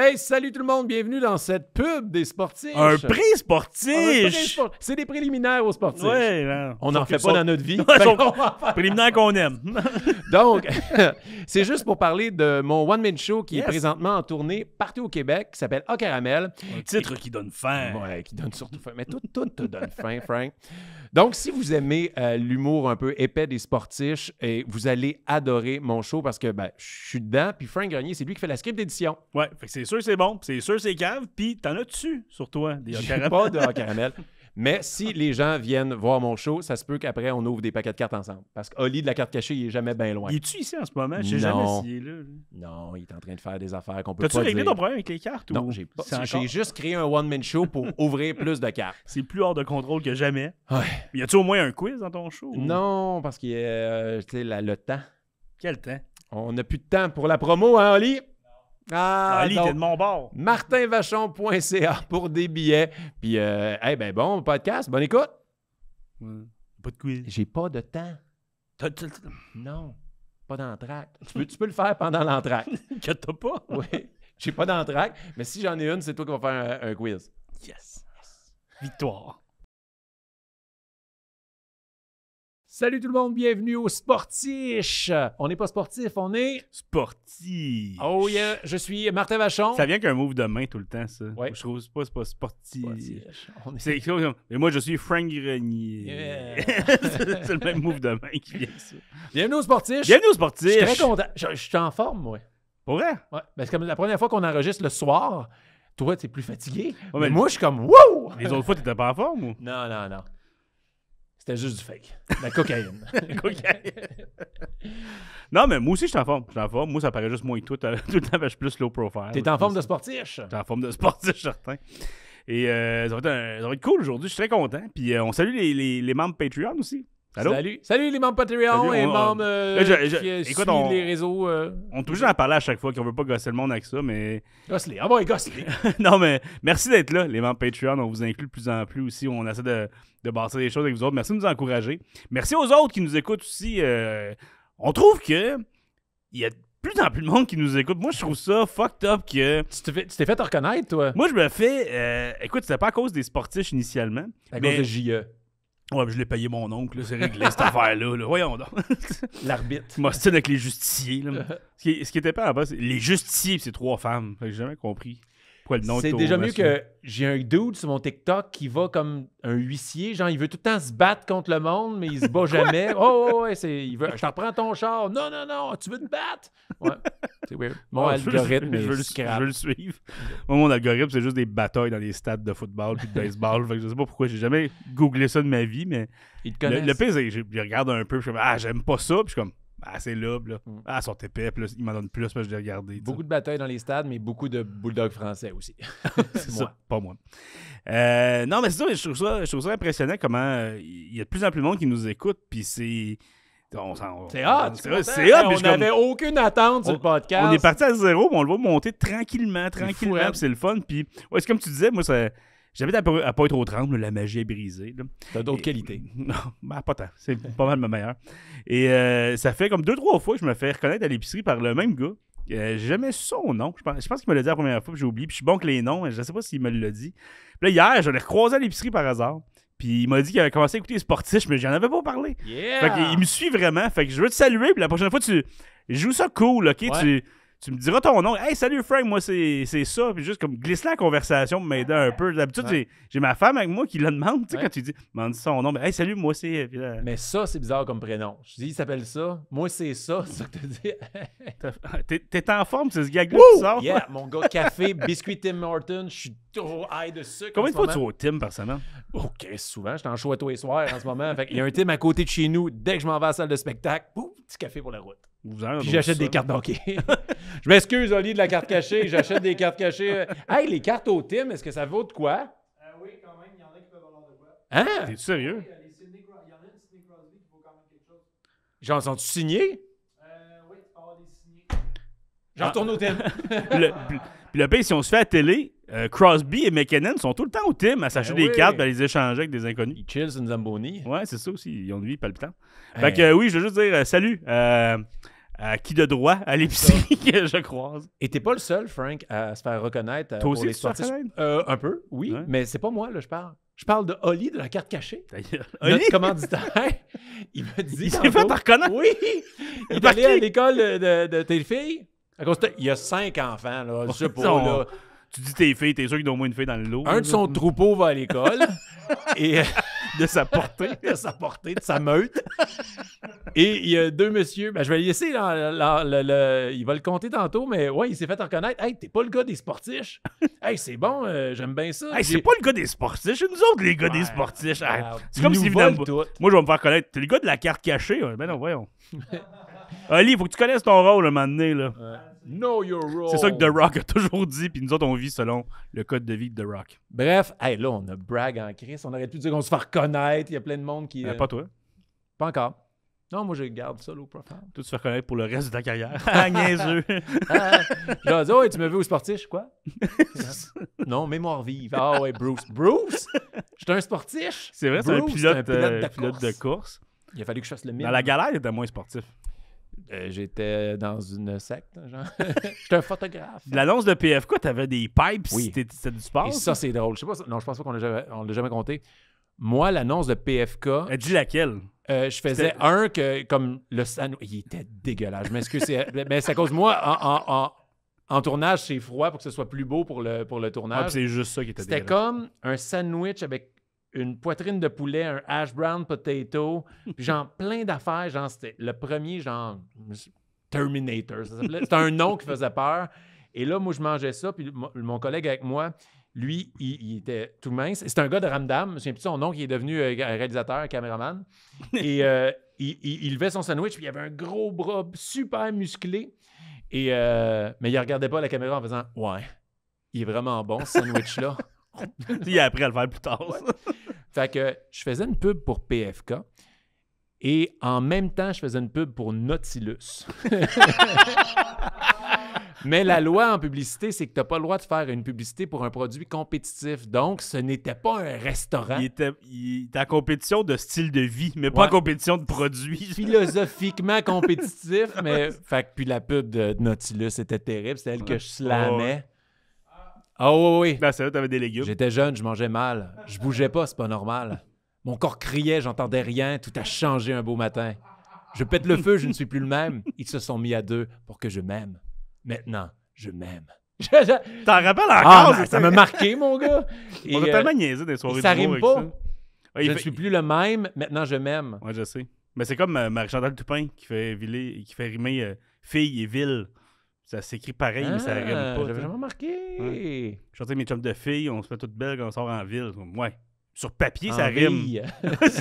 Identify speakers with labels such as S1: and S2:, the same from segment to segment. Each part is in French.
S1: Hey, salut tout le monde, bienvenue dans cette pub des sportifs. Un prix sportif. C'est des préliminaires aux sportifs. Hein. on n'en fait pas dans notre vie. Ben, préliminaires qu'on aime. Donc, c'est juste pour parler de mon one man show qui est présentement en tournée partout au Québec, qui s'appelle A Caramel. Un titre qui donne faim. Ouais, qui donne surtout faim. Mais tout, tout te donne faim, Frank. Donc, si vous aimez euh, l'humour un peu épais des sportifs, et vous allez adorer mon show parce que ben, je suis dedans. Puis Frank Grenier, c'est lui qui fait la script d'édition. Ouais, c'est
S2: c'est sûr c'est bon, c'est sûr c'est cave, puis t'en as tu sur toi des J'ai pas de caramel.
S1: Mais si les gens viennent voir mon show, ça se peut qu'après, on ouvre des paquets de cartes ensemble. Parce que de la carte cachée, il est jamais bien loin. Il est-tu
S2: ici en ce moment? Je sais jamais s'il est là.
S1: Non, il est en train de faire des affaires
S2: qu'on peut tas tu réglé ton problème avec les cartes? Non, ou... j'ai
S1: pas. J'ai juste créé un one-man show pour ouvrir plus de cartes. C'est plus hors de contrôle que jamais. Ouais. Y a-tu au moins un quiz dans ton show? Non, parce qu'il y a le temps. Quel temps? On n'a plus de temps pour la promo, hein, Oli?
S2: Ah, Ali, de mon bord.
S1: MartinVachon.ca pour des billets. Puis, eh ben bon, podcast, bonne écoute. Pas de quiz. J'ai pas de temps. Non, pas d'entracte. tu, peux, le faire pendant l'entracte. que t'as pas. oui, j'ai pas d'entraque mais si j'en ai une, c'est toi qui vas faire un, quiz. yes. Victoire. Salut tout le monde, bienvenue au Sportiche.
S2: On n'est pas sportif, on est sportif. Oh yeah,
S1: je suis Martin
S2: Vachon. Ça vient qu'un move de main tout le temps, ça. Ouais. Je trouve pas, c'est pas sportif. moi je suis Frank Grenier. c'est le même move de main qui vient ça. Bienvenue au
S1: Sportiche. Bienvenue au Sportiche. Je suis très content. Je, suis en forme, moi. Pour vrai? Ouais. parce ben, c'est comme la première fois qu'on enregistre le soir. Toi, t'es plus fatigué. moi, je suis comme, wow! Les autres fois, t'étais pas en forme ou? Non, non, non. C'était juste du fake.
S2: La cocaïne. la cocaïne. non, mais moi aussi, je suis en forme. Je suis en forme. Moi, ça paraît juste moins que Tout le temps, je suis plus low profile. T'es en forme de sportif. T'es en forme de sportif, certain. Et euh, ça, va être cool aujourd'hui. Je suis très content. Puis euh, on salue les, les, les membres Patreon aussi. Salut. Salut les membres Patreon et membres qui suivent les réseaux. Euh, on est à en parler à chaque fois qu'on veut pas gosser le monde avec ça, mais. gosse-les. Ah bon, non, mais merci d'être là, les membres Patreon. On vous inclut de plus en plus aussi. On essaie de, de bâtir des choses avec vous autres. Merci de nous encourager. Merci aux autres qui nous écoutent aussi. Euh, on trouve que il y a de plus en plus de monde qui nous écoute. Moi, je trouve ça fucked up que. tu t'es fait reconnaître, toi, Moi, je me fais. Euh, écoute, c'était pas à cause des sportifs initialement. à mais- cause JE. Ouais, je l'ai payé mon oncle, c'est réglé cette affaire-là. Voyons donc. L'arbitre. Moi, c'était avec les justiciers. Ce, qui, ce qui était pas à la base, les justiciers, c'est trois femmes. J'ai jamais compris. C'est déjà mieux que j'ai un dude sur mon TikTok qui va comme un
S1: huissier. Genre, il veut tout le temps se battre contre le monde, mais il se bat jamais. Oh, oh, oh, ouais, c'est, il veut, je t'en prends ton char. Non, non, non, tu veux te battre.
S3: Ouais, Mon algorithme, je veux,
S2: le suivre. Moi, mon algorithme, c'est juste des batailles dans les stades de football puis de baseball. Je ne je sais pas pourquoi j'ai jamais googlé ça de ma vie, mais. Le, le je, regarde un peu, je suis comme, ah, j'aime pas ça. Puis comme, ah, c'est là, là. Mm. Ah, son épais, plus, il m'en donne plus, parce que je vais regarder. Beaucoup de batailles dans les stades, mais beaucoup de bulldogs français aussi. c'est pas moi. Euh, non, mais c'est ça, je trouve ça, impressionnant comment euh, il y a de plus en plus de monde qui nous écoute, puis c'est. On c'est C'est hot! On n'avait
S1: aucune attente sur le podcast. On est parti
S2: à zéro, mais on le voit monter tranquillement, tranquillement, hein. c'est le fun. Puis, ouais, c'est comme tu disais, moi, ça, j'avais à, à pas être au tremble, la magie est brisée. T'as d'autres qualités. Non, ben, pas tant. C'est pas mal ma meilleure. Et euh, ça fait comme deux, trois fois que je me fais reconnaître à l'épicerie par le même gars. Euh, j'ai jamais son nom. Je pense, je pense qu'il me l'a dit la première fois, puis j'ai oublié. Puis je suis bon que les noms, mais je sais pas s'il me l'a dit. Puis là, hier, j'en ai recroisé à l'épicerie par hasard. Puis il m'a dit qu'il avait commencé à écouter les sportifs, mais j'en avais pas parlé.
S3: Il
S2: me suit vraiment. Fait que je veux te saluer, la prochaine fois, tu joues ça cool, ok? Tu tu me diras ton nom. Hey, salut Frank, moi c'est ça. Puis juste comme glisser la conversation pour m'aider un peu. D'habitude, j'ai ma femme avec moi qui le demande. Tu sais, quand tu dis, demande son nom. Mais, ben, hey, salut, moi c'est. Euh, Mais ça, c'est bizarre comme prénom. Je dis, il s'appelle ça. Moi c'est ça. C'est ça que tu dis. Ah, t'es en forme, c'est ce gag-là qui Yeah, mon gars, café, biscuit Tim Horton. Je suis
S1: trop high de sucre. Combien de fois tu vas au
S2: Tim par Ok, oh, souvent.
S1: Je en show à tous les en ce moment. il y a un Tim à côté de chez nous. Dès que je m'en vais à la salle de spectacle, petit café pour la route. Puis j'achète des cartes banquées. je m'excuse, Oli, de la carte cachée. J'achète des cartes cachées. Hey, les cartes au Tim, est-ce que ça vaut de quoi? Euh, oui, quand même. Il y en a qui peuvent avoir de quoi. Hein? T'es-tu sérieux? Il y en a une Sidney Crosby qui vaut quand même quelque chose. J'en sens tu signé? Je retourne au thème. le, puis
S2: le pays, si on se fait à télé, euh, Crosby et McKinnon sont tout le temps au thème à s'acheter ben des cartes et ben, à les échanger avec des inconnus. Ils chillent une Zamboni. Ouais, c'est ça aussi. Ils ont une vie palpitante. Fait que euh, oui, je veux juste dire euh, salut à qui de droit à l'épicerie que je croise. Et t'es pas le seul, Frank, à se faire
S1: reconnaître. pour les un peu, oui. Mais c'est pas moi, là, je parle. Je parle de Holly de la carte cachée. Oli? Notre commanditaire, il me dit. Il s'est fait reconnaître. Oui. Il est allé à l'école de, de, de tes filles. Il y a cinq enfants, là. Je
S2: Tu dis tes filles, t'es sûr qu'il y a au moins une fille dans le lot. Un de son troupeau va à l'école. et de sa portée. de sa portée, de sa meute. et il y a deux messieurs. Ben,
S1: je vais laisser. il va le compter tantôt, mais ouais, il s'est fait reconnaître. Hey, t'es pas le gars des sportiches. »«
S2: hey, c'est bon, euh, j'aime bien ça. Hey, c'est pas le gars des sportiches. C'est nous autres, les gars des sportiches. Ah, »« c'est comme si, évidemment, moi, je vais me faire connaître. T'es le gars de la carte cachée. Hein. Ben non, voyons. Oli, faut que tu connaisses ton rôle à un moment donné. Là. Know your role. C'est ça que The Rock a toujours dit, puis nous autres, on vit selon le code de vie de The Rock. Bref, là, on a brag en crise. On aurait pu dire qu'on se fait
S1: reconnaître. Il y a plein de monde qui. Euh, euh, pas toi. Pas encore. Non, moi, je garde ça, l'eau profile. Toi, tu te fais reconnaître pour le reste de ta carrière. ah, niaiseux. Je je oh, tu me veux au sportif, quoi? non, mémoire vive. Ah, ouais, Bruce. Bruce? J'étais un sportif. C'est vrai, c'est un euh, pilote, de, course. Il a fallu que je fasse le mille. Dans la galère, il était moins sportif. Euh, j'étais dans une secte, genre. J'étais un photographe. L'annonce de PFK, t'avais des pipes, c'était du sport. Et ça, c'est drôle. Je sais pas, non, je pense pas qu'on l'a jamais, jamais, compté. Moi, l'annonce de PFK. Elle dit laquelle? Euh, je faisais un que, comme le sandwich... Il était dégueulasse. Je m'excuse. mais c'est à cause moi, en, tournage, c'est froid pour que ce soit plus beau pour le, pour le tournage. Ah, c'est juste ça qui était C'était comme un sandwich avec une poitrine de poulet, un hash brown potato, puis genre plein d'affaires. Genre, c'était le premier, genre Terminator, ça s'appelait. C'était un nom qui faisait peur. Et là, moi, je mangeais ça, puis mon collègue avec moi, lui, il, était tout mince. C'est un gars de Ramdam, je me souviens plus son nom, qui est devenu euh, réalisateur, caméraman. Et euh, il, levait son sandwich, puis il avait un gros bras super musclé. Et, euh, mais il regardait pas la caméra en faisant Ouais, il est vraiment bon ce sandwich-là. il a appris à le faire plus tard. fait que je faisais une pub pour PFK. Et en même temps, je faisais une pub pour Nautilus. Mais la loi en publicité, c'est que tu n'as pas le droit de faire une publicité pour un produit compétitif. Donc, ce n'était pas un restaurant. Il était, en compétition de style de vie, mais pas en compétition de produit. Philosophiquement compétitif, mais. Fait que, puis la pub de Nautilus était terrible. C'est elle que je slamais. Ah oui, oui. ben des légumes. J'étais jeune, je mangeais mal. Je bougeais pas, c'est pas normal. Mon corps criait, j'entendais rien. Tout a changé un beau matin. Je pète le feu, je ne suis plus le même. Ils se sont mis à deux pour que je m'aime. Maintenant, je m'aime. T'en rappelles ah, encore? ça m'a marqué, mon gars. On a euh, tellement des soirées ça rime pas.
S2: je ne suis plus le même, maintenant je m'aime. Ouais, je sais. Mais c'est comme euh, Marie-Chantal Toupin qui fait, qui fait rimer euh, fille et ville. Ça s'écrit pareil, mais ça rime ah, pas. J'avais vraiment marqué. Ouais. Je sortais mes chums de filles, on se fait toutes belles quand on sort en ville. Ouais. Sur papier, ça rime.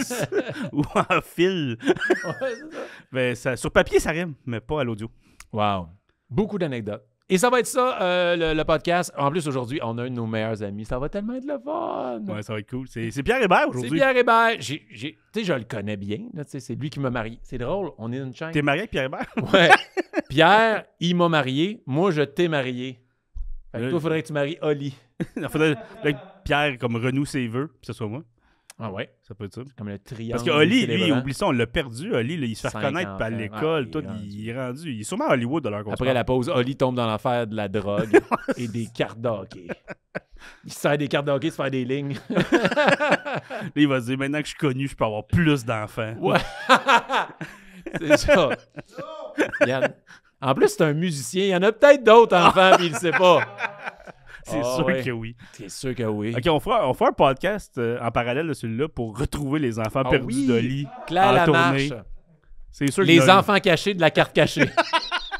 S2: Ou en fil. mais ben, ça, sur papier, ça rime, mais pas à l'audio. Wow. Beaucoup d'anecdotes. Et ça va être ça, euh, le, podcast. En
S1: plus, aujourd'hui, on a un de nos meilleurs amis. Ça va tellement être le fun. Ouais, ça va être cool. C'est Pierre Hébert aujourd'hui. C'est Pierre Hébert. Tu sais, je le connais bien. C'est lui qui m'a marié. C'est drôle. On est une chaîne. T'es marié avec Pierre Hébert?
S2: Ouais. Pierre, il m'a marié. Moi, je t'ai marié. Fait que toi, faudrait que tu maries Oli. Il faudrait, que Pierre comme renoue ses vœux, puis ce soit moi. Ah ouais. Ça peut être ça. Comme le triangle. Parce que Oli, lui, oublie ça, on l'a perdu. Oli, il se fait reconnaître par l'école. tout, il est rendu. Il est sûrement à Hollywood de leur Après la pause, Oli
S1: tombe dans l'affaire de la drogue et des cartes
S2: d'hockey. Il sert des cartes d'hockey, de se faire des lignes. là, il va se dire maintenant que je suis connu, je peux avoir plus d'enfants. Ouais. C'est ça. En plus, c'est un musicien. Il y en a peut-être d'autres enfants, puis il ne sait pas. C'est ah, sûr que oui. C'est sûr que oui. OK, on fera, on fera un podcast euh, en parallèle de celui-là pour retrouver les enfants ah perdus oui. de Claire la tournée. C'est sûr Les enfants
S1: cachés de la carte
S2: cachée.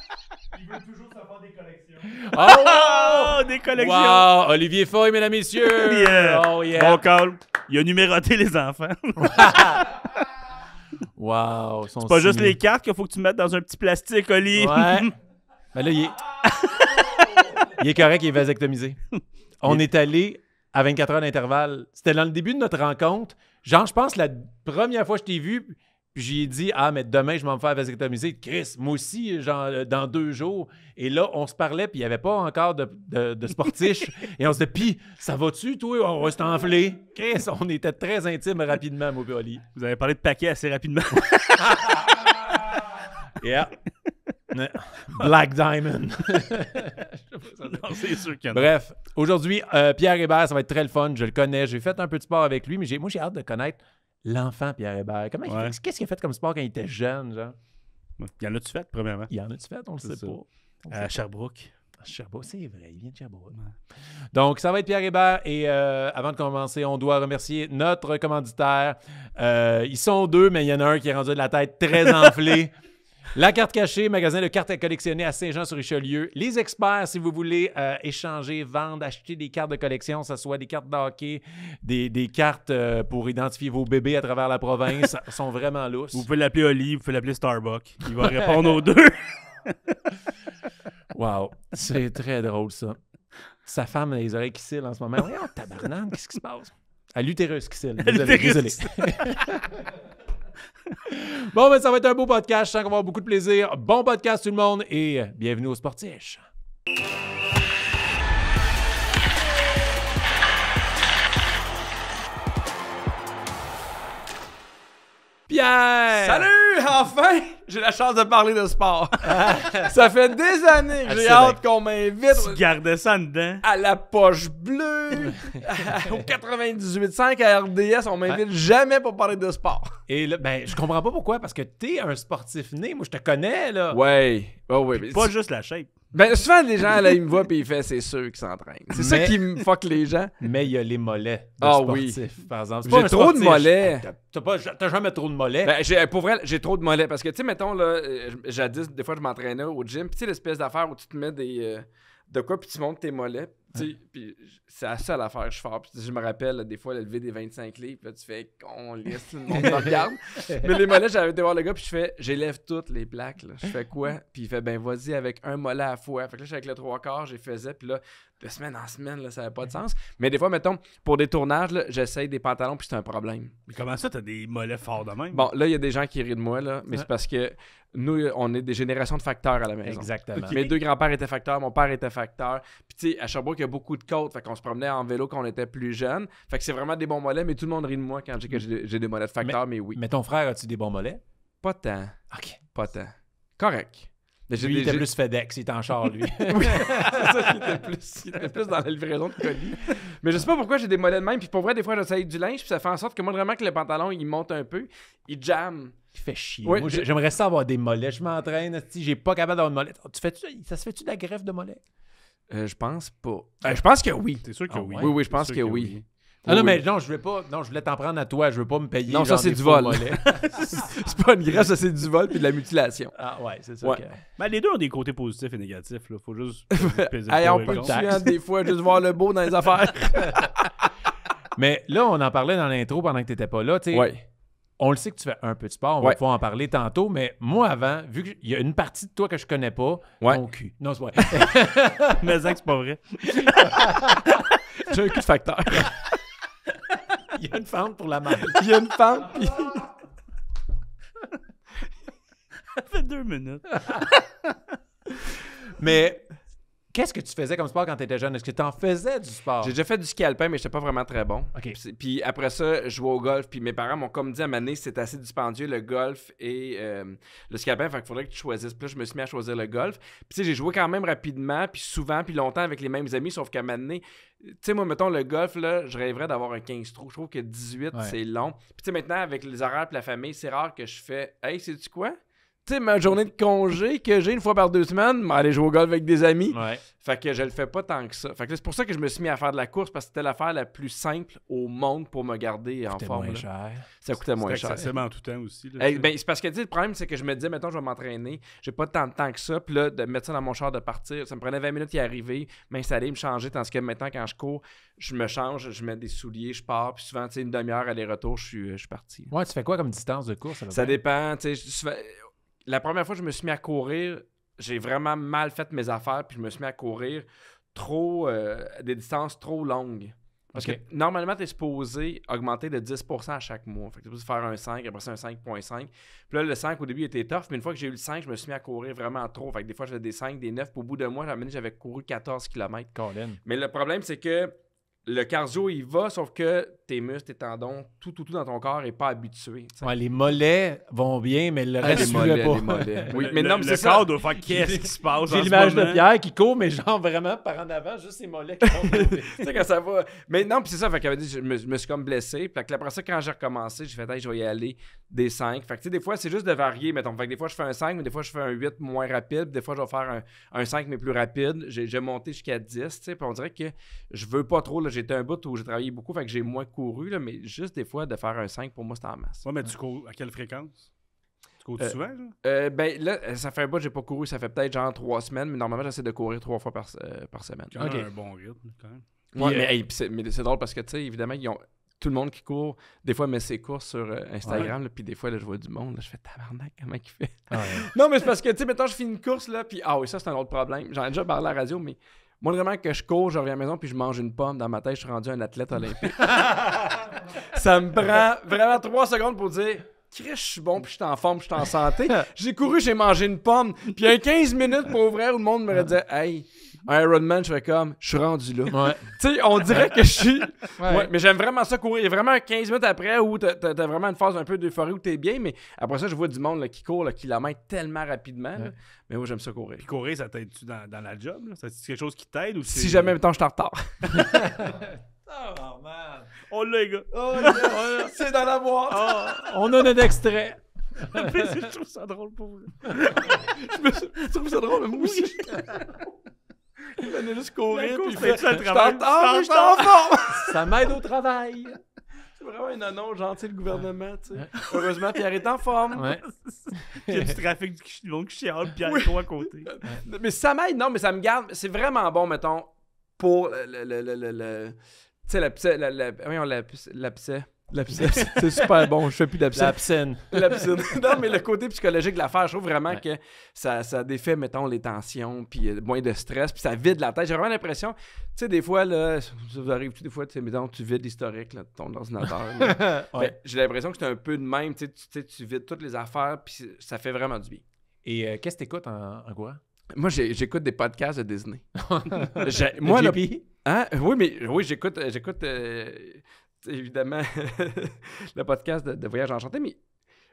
S2: Ils veulent toujours savoir des collections. Oh! oh des collections! Wow! Olivier Foy, mesdames, et messieurs! Oh, yeah. Bon call. Il a numéroté les enfants. Wow. C'est pas juste les cartes qu'il faut que tu mettes dans un petit plastique, Oli.
S1: Ben là, il est... correct, il est vasectomisé. On est allé à 24 heures d'intervalle. C'était dans le début de notre rencontre. Genre, je pense la première fois que je t'ai vu, puis j'ai dit, ah, mais demain, je vais me faire vasectomiser. Chris, moi aussi, genre, euh, dans deux jours. Et là, on se parlait, puis il n'y avait pas encore de, de, sportiche. et on se dit, pis, ça va-tu, toi? On va se Chris, on était très intimes rapidement,
S2: Vous avez parlé de paquet assez rapidement. yeah. Black Diamond.
S3: Bref,
S1: aujourd'hui, euh, Pierre Hébert, ça va être très le fun. Je le connais. J'ai fait un peu de sport avec lui, mais moi, j'ai hâte de connaître l'enfant Pierre Hébert. qu'est-ce qu'il a fait comme sport quand il était jeune, genre? Il y en a-tu fait, premièrement? Il y en a-tu fait, on le sait pas. À Sherbrooke. Sherbrooke, c'est vrai, il vient de Sherbrooke. Donc, ça va être Pierre Hébert. Et euh, avant de commencer, on doit remercier notre commanditaire. Euh, ils sont deux, mais il y en a un qui est rendu de la tête très enflé. La carte cachée, magasin de cartes à collectionner à Saint-Jean-sur-Richelieu. Les experts, si vous voulez euh, échanger, vendre, acheter des cartes de collection, que ce soit des cartes de hockey, des, cartes euh, pour identifier vos bébés à travers la province, sont vraiment lousses. Vous pouvez
S2: l'appeler Olive, vous pouvez l'appeler Starbucks, Il va répondre aux
S1: deux. wow, c'est très drôle ça. Sa femme a les oreilles qui cillent en ce moment. oh, tabarnak, qu'est-ce qui se passe? À l'utérus qui désolé. bon, ben, ça va être un beau podcast. Je sens qu'on va avoir beaucoup de plaisir. Bon podcast, tout le monde, et bienvenue au Sportiche.
S4: Pierre! Salut! Enfin, j'ai la chance de parler de sport. ça
S2: fait des années que j'ai hâte qu'on m'invite. Tu gardais ça dedans?
S4: À la poche bleue, au 98.5 à RDS, on m'invite jamais
S1: pour parler de sport. Et là, ben, je comprends pas pourquoi, parce que t'es un sportif né. Moi, je te connais, là.
S4: Ouais. Oh, oui. mais c'est pas juste la chaîne. Ben, souvent, les gens, là, ils me voient et ils font c'est sûr qu'ils s'entraînent. C'est ça qui me fuck les gens. Mais il y a les mollets. De ah oui. Par exemple, j'ai trop de mollets. T'as jamais trop de mollets. Ben, pour vrai, j'ai trop de mollets parce que, tu sais, mettons, là, euh, jadis, des fois, je m'entraînais au gym. Puis, tu sais, l'espèce d'affaire où tu te mets des. Euh, de quoi, puis tu montes tes mollets. Puis c'est la seule affaire je Puis je me rappelle, des fois, l'élevé lever des 25 livres, puis tu fais qu'on lisse, tout le monde regarde. Mais les mollets, j'avais été voir le gars, puis je fais, j'élève toutes les plaques. Je fais quoi? Puis il fait, ben vas-y avec un mollet à la fois. Fait que là, avec le trois quarts, j'ai faisais, puis là, de semaine en
S2: semaine, là, ça n'avait pas de sens.
S4: Mais des fois, mettons, pour des tournages, j'essaye des pantalons, puis c'est un problème.
S2: Mais comment ça, t'as des mollets forts de même?
S4: Bon, là, il y a des gens qui rient de moi, là, mais c'est parce que nous, on est des générations de facteurs à la maison. Exactement. Mes deux grands-pères étaient facteurs, mon père était facteur. Puis, tu sais, à Sherbrooke, beaucoup de côtes. Fait qu'on se promenait en vélo quand on était plus jeune. Fait que c'est vraiment des bons mollets, mais tout le monde rit de moi quand j'ai, que j'ai des mollets de facteur, mais, oui. Mais ton frère, as-tu des bons mollets? Pas tant. OK. Pas tant. Correct. lui, il était plus FedEx, il était en char, lui. oui, c'est ça, il était, plus, plus dans la livraison de colis. Mais je sais pas pourquoi j'ai des mollets de même. Puis pour vrai, des fois, j'essaye du linge, puis ça fait en sorte que moi, vraiment, que le pantalon, il monte un peu, il jam. Il fait chier. Oui, moi, j'aimerais
S1: ça avoir des mollets. Je m'entraîne, si j'ai pas capable d'avoir de mollets. Tu fais ça se fait-tu de la greffe de mollets?
S4: Euh, je pense pas. Euh, je pense que oui. T'es sûr que ah oui? Oui, oui, je pense que, oui. Ah non, mais
S1: non, je vais pas. Non, je voulais t'en prendre à toi. Je veux pas me payer.
S2: Non, ça c'est du vol. c'est pas une grâce, ça c'est du vol puis de la mutilation. Ah ouais, c'est ça. Ouais. Ben, les deux ont des côtés positifs et négatifs. Là. Faut juste. Allez, on peut tuer hein, des fois, juste voir le beau dans les affaires.
S1: mais là, on en parlait dans l'intro pendant que t'étais pas là. Tu on le sait que tu fais un peu de sport, on va pouvoir en parler tantôt, mais moi avant, vu qu'il y a une partie de toi que je connais pas, mon cul. Non, c'est vrai. mais c'est pas vrai. J'ai un cul facteur. Il y a une fente pour la main. Il y a une
S2: fente, Ça fait deux minutes.
S4: mais Qu'est-ce que tu faisais comme sport quand tu étais jeune? Est-ce que tu en faisais du sport? J'ai déjà fait du ski alpin, mais j'étais pas vraiment très bon. Puis, après ça, je jouais au golf. Puis mes parents m'ont comme dit à Mané, c'est assez dispendieux le golf et euh, le ski alpin. faudrait que tu choisisses. plus. je me suis mis à choisir le golf. Puis j'ai joué quand même rapidement, puis souvent, puis longtemps avec les mêmes amis, sauf qu'à Mané, tu sais, moi, mettons, le golf, là, je rêverais d'avoir un 15 trous. Je trouve que 18, c'est long. Puis maintenant, avec les horaires et la famille, c'est rare que je fais Hey, c'est tu quoi? sais, ma journée de congé que j'ai une fois par deux semaines, ben, aller jouer au golf avec des amis. Ouais. Fait que je le fais pas tant que ça. que c'est pour ça que je me suis mis à faire de la course parce que c'était l'affaire la plus simple au monde pour me garder en forme. Moins cher. Ça coûtait moins cher. en tout temps aussi. Eh ben, c'est parce que le problème, c'est que je me disais, maintenant je vais m'entraîner, j'ai pas tant de temps que ça. Puis là, de mettre ça dans mon char de partir, ça me prenait 20 minutes d'y arriver, allait me changer. tant que maintenant, quand je cours, je me change, je mets des souliers, je pars. Puis souvent, tu sais, une demi-heure aller-retour, je suis, je parti.
S1: Ouais, tu fais quoi comme distance de course? Ça, ça
S4: dépend la première fois que je me suis mis à courir, j'ai vraiment mal fait mes affaires, puis je me suis mis à courir trop euh, des distances trop longues. Parce que normalement, tu es supposé augmenter de 10 à chaque mois. Fait que supposé faire un 5, après ça un 5.5. Puis là, le 5 au début était tough, mais une fois que j'ai eu le 5, je me suis mis à courir vraiment trop. Fait que des fois, j'avais des 5, des 9. Puis au bout de mois, j'avais couru 14 km. Mais le problème, c'est que le cardio, il va, sauf que tes muscles, tes tendons, tout, tout, tout dans ton corps n'est pas habitué.
S1: les mollets vont bien, mais le reste, des mollets, pas. mais non, c'est ça.
S4: doit faire qu'est-ce qui se passe. J'ai l'image de Pierre qui court,
S1: mais genre vraiment
S4: par en avant, juste les mollets qui Tu sais, quand ça va. Mais non, puis c'est ça. Fait que je me, je me, suis comme blessé. après ça, quand j'ai recommencé, j'ai fait, hey, je vais y aller des 5. Fait que tu sais, des fois, c'est juste de varier. Mettons. Fait des fois, je fais un 5, mais des fois, je fais un 8 moins rapide. Des fois, je vais faire un, un 5, mais plus rapide. J'ai monté jusqu'à 10. Puis on dirait que je veux pas trop. J'étais un bout où j'ai travaillé beaucoup. Fait que j'ai moins couru, là, mais juste des fois, de faire un 5, pour moi, c'est en masse. Ouais, mais tu cours à quelle fréquence? Tu cours euh, souvent, là? Euh, ben là, ça fait un bout, j'ai pas couru, ça fait peut-être genre trois semaines, mais normalement, j'essaie de courir trois fois par, euh, par semaine. Ok. un bon rythme, quand même. Ouais, mais, c'est, drôle parce que, tu sais, évidemment, ont, tout le monde qui court, des fois, met ses courses sur Instagram, puis des fois, là, je vois du monde, là, je fais tabarnak, comment il fait? Ah non, mais c'est parce que, tu sais, maintenant, je finis une course, là, puis ah oui, ça, c'est un autre problème. J'en ai déjà parlé à la radio, mais moi, vraiment, que je cours, je reviens à la maison, puis je mange une pomme. Dans ma tête, je suis rendu un athlète olympique. ça me prend vraiment trois secondes pour dire Chris, je suis bon, puis je suis en forme, puis je suis en santé. j'ai couru, j'ai mangé une pomme. Puis il y a 15 minutes pour ouvrir, où le monde me ah. redisait Hey, Iron Man, je fais comme, je suis rendu là. tu sais, on dirait que je suis. mais j'aime vraiment ça courir. Il y a vraiment 15 minutes après où tu as vraiment une phase un peu d'euphorie où tu es bien, mais après ça, je vois du monde là, qui court le kilomètre tellement rapidement.
S2: Mais moi, j'aime ça courir. Puis courir, ça t'aide-tu dans, la job? C'est quelque chose qui t'aide ou Si jamais, temps je suis en retard. Oh, man. On les gars. Oh, oh, oh, c'est dans la boîte.
S1: on a un extrait. je trouve ça drôle pour vous. je, trouve ça drôle, mais moi aussi.
S3: Il venait juste courir. Puis il fait ça, travail. Je t'en forme.
S4: Ça m'aide au travail. C'est vraiment un annonce gentil, le gouvernement. tu sais. Heureusement, Pierre est en forme. il y a du trafic du monde qui chiale, Pierre trop à côté. Mais ça m'aide, non, mais ça me garde. C'est vraiment bon, mettons, pour le. le, tu sais, la, la, la, la, la, la, c'est super bon. Je fais plus d'absinthe. La non, mais le côté psychologique de l'affaire, je trouve vraiment que ça, ça, défait, mettons, les tensions, puis euh, moins de stress, puis ça vide la tête. J'ai vraiment l'impression, tu sais, des fois, là, ça vous arrive des fois, tu sais, mettons, tu vides l'historique, tu tombes ton ordinateur. j'ai l'impression que c'est un peu de même, tu sais, tu vides toutes les affaires, puis ça fait vraiment du bien. Et euh, qu'est-ce que tu en, en quoi? Moi, j'écoute des podcasts de Disney.
S3: moi, le... Hein?
S4: Oui, mais oui, j'écoute, euh, évidemment le podcast de, Voyage Enchanté, mais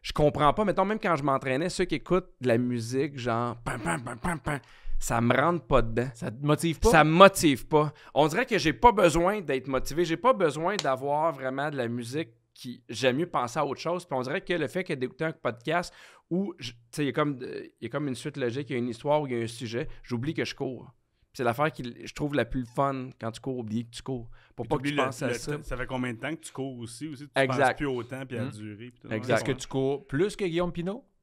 S4: je comprends pas. Mettons, même quand je m'entraînais, ceux qui écoutent de la musique, genre, ça ça me rentre pas dedans. Ça te motive pas? Ça me motive pas. On dirait que j'ai pas besoin d'être motivé. J'ai pas besoin d'avoir vraiment de la musique qui. J'aime mieux penser à autre chose. Puis on dirait que le fait que d'écouter un podcast où, tu il y, a comme, y a comme une suite logique, il y a une histoire, où il y a un sujet, j'oublie que je cours c'est l'affaire qui, je trouve, la plus fun quand tu cours, oublier que tu cours. Pour
S1: pas que tu penses à ça.
S2: Ça fait combien de temps que tu cours aussi? aussi tu exact. penses plus au temps puis à la hmm. durée. Est-ce que
S3: tu
S4: cours plus que Guillaume Pinot?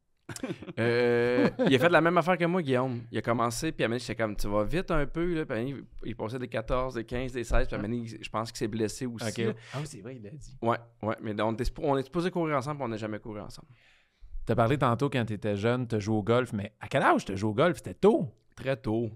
S4: Euh, il a fait la même affaire que moi, Guillaume. Il a commencé, puis à j'étais comme, tu vas vite un peu. Là, puis il, passait des 14, des 15, des 16, puis à je pense qu'il s'est blessé aussi. Ah oui, c'est vrai, il l'a dit. Ouais, ouais, mais on, est supposé courir ensemble, on n'a jamais couru ensemble. T'as parlé tantôt quand tu étais jeune, tu joué au golf, mais à quel âge tu joué au golf? C'était tôt? Très tôt.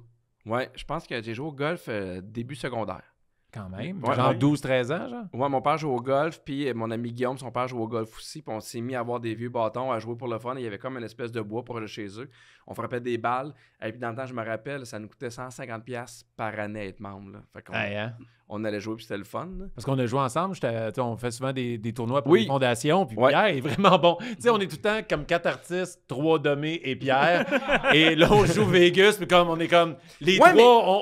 S4: Ouais, je pense que j'ai joué au golf euh, début secondaire quand même. genre 12-13 ans, genre? Ouais, mon père joue au golf, puis euh, mon ami Guillaume, son père joue au golf aussi, puis on s'est mis à avoir des vieux bâtons à jouer pour le fun. il y avait comme une espèce de bois pour aller chez eux. On frappait des balles. Et puis dans le temps, je me rappelle, ça nous coûtait 150$ par année être membre. Fait qu'on hein? on allait jouer, puis c'était le fun.
S1: Parce qu'on a joué ensemble. On fait souvent des, tournois pour les fondations, puis Pierre est vraiment bon. Tu sais, on est tout le temps comme quatre artistes, trois Domé et Pierre. et
S4: là, on joue Vegas, puis comme on est comme les trois,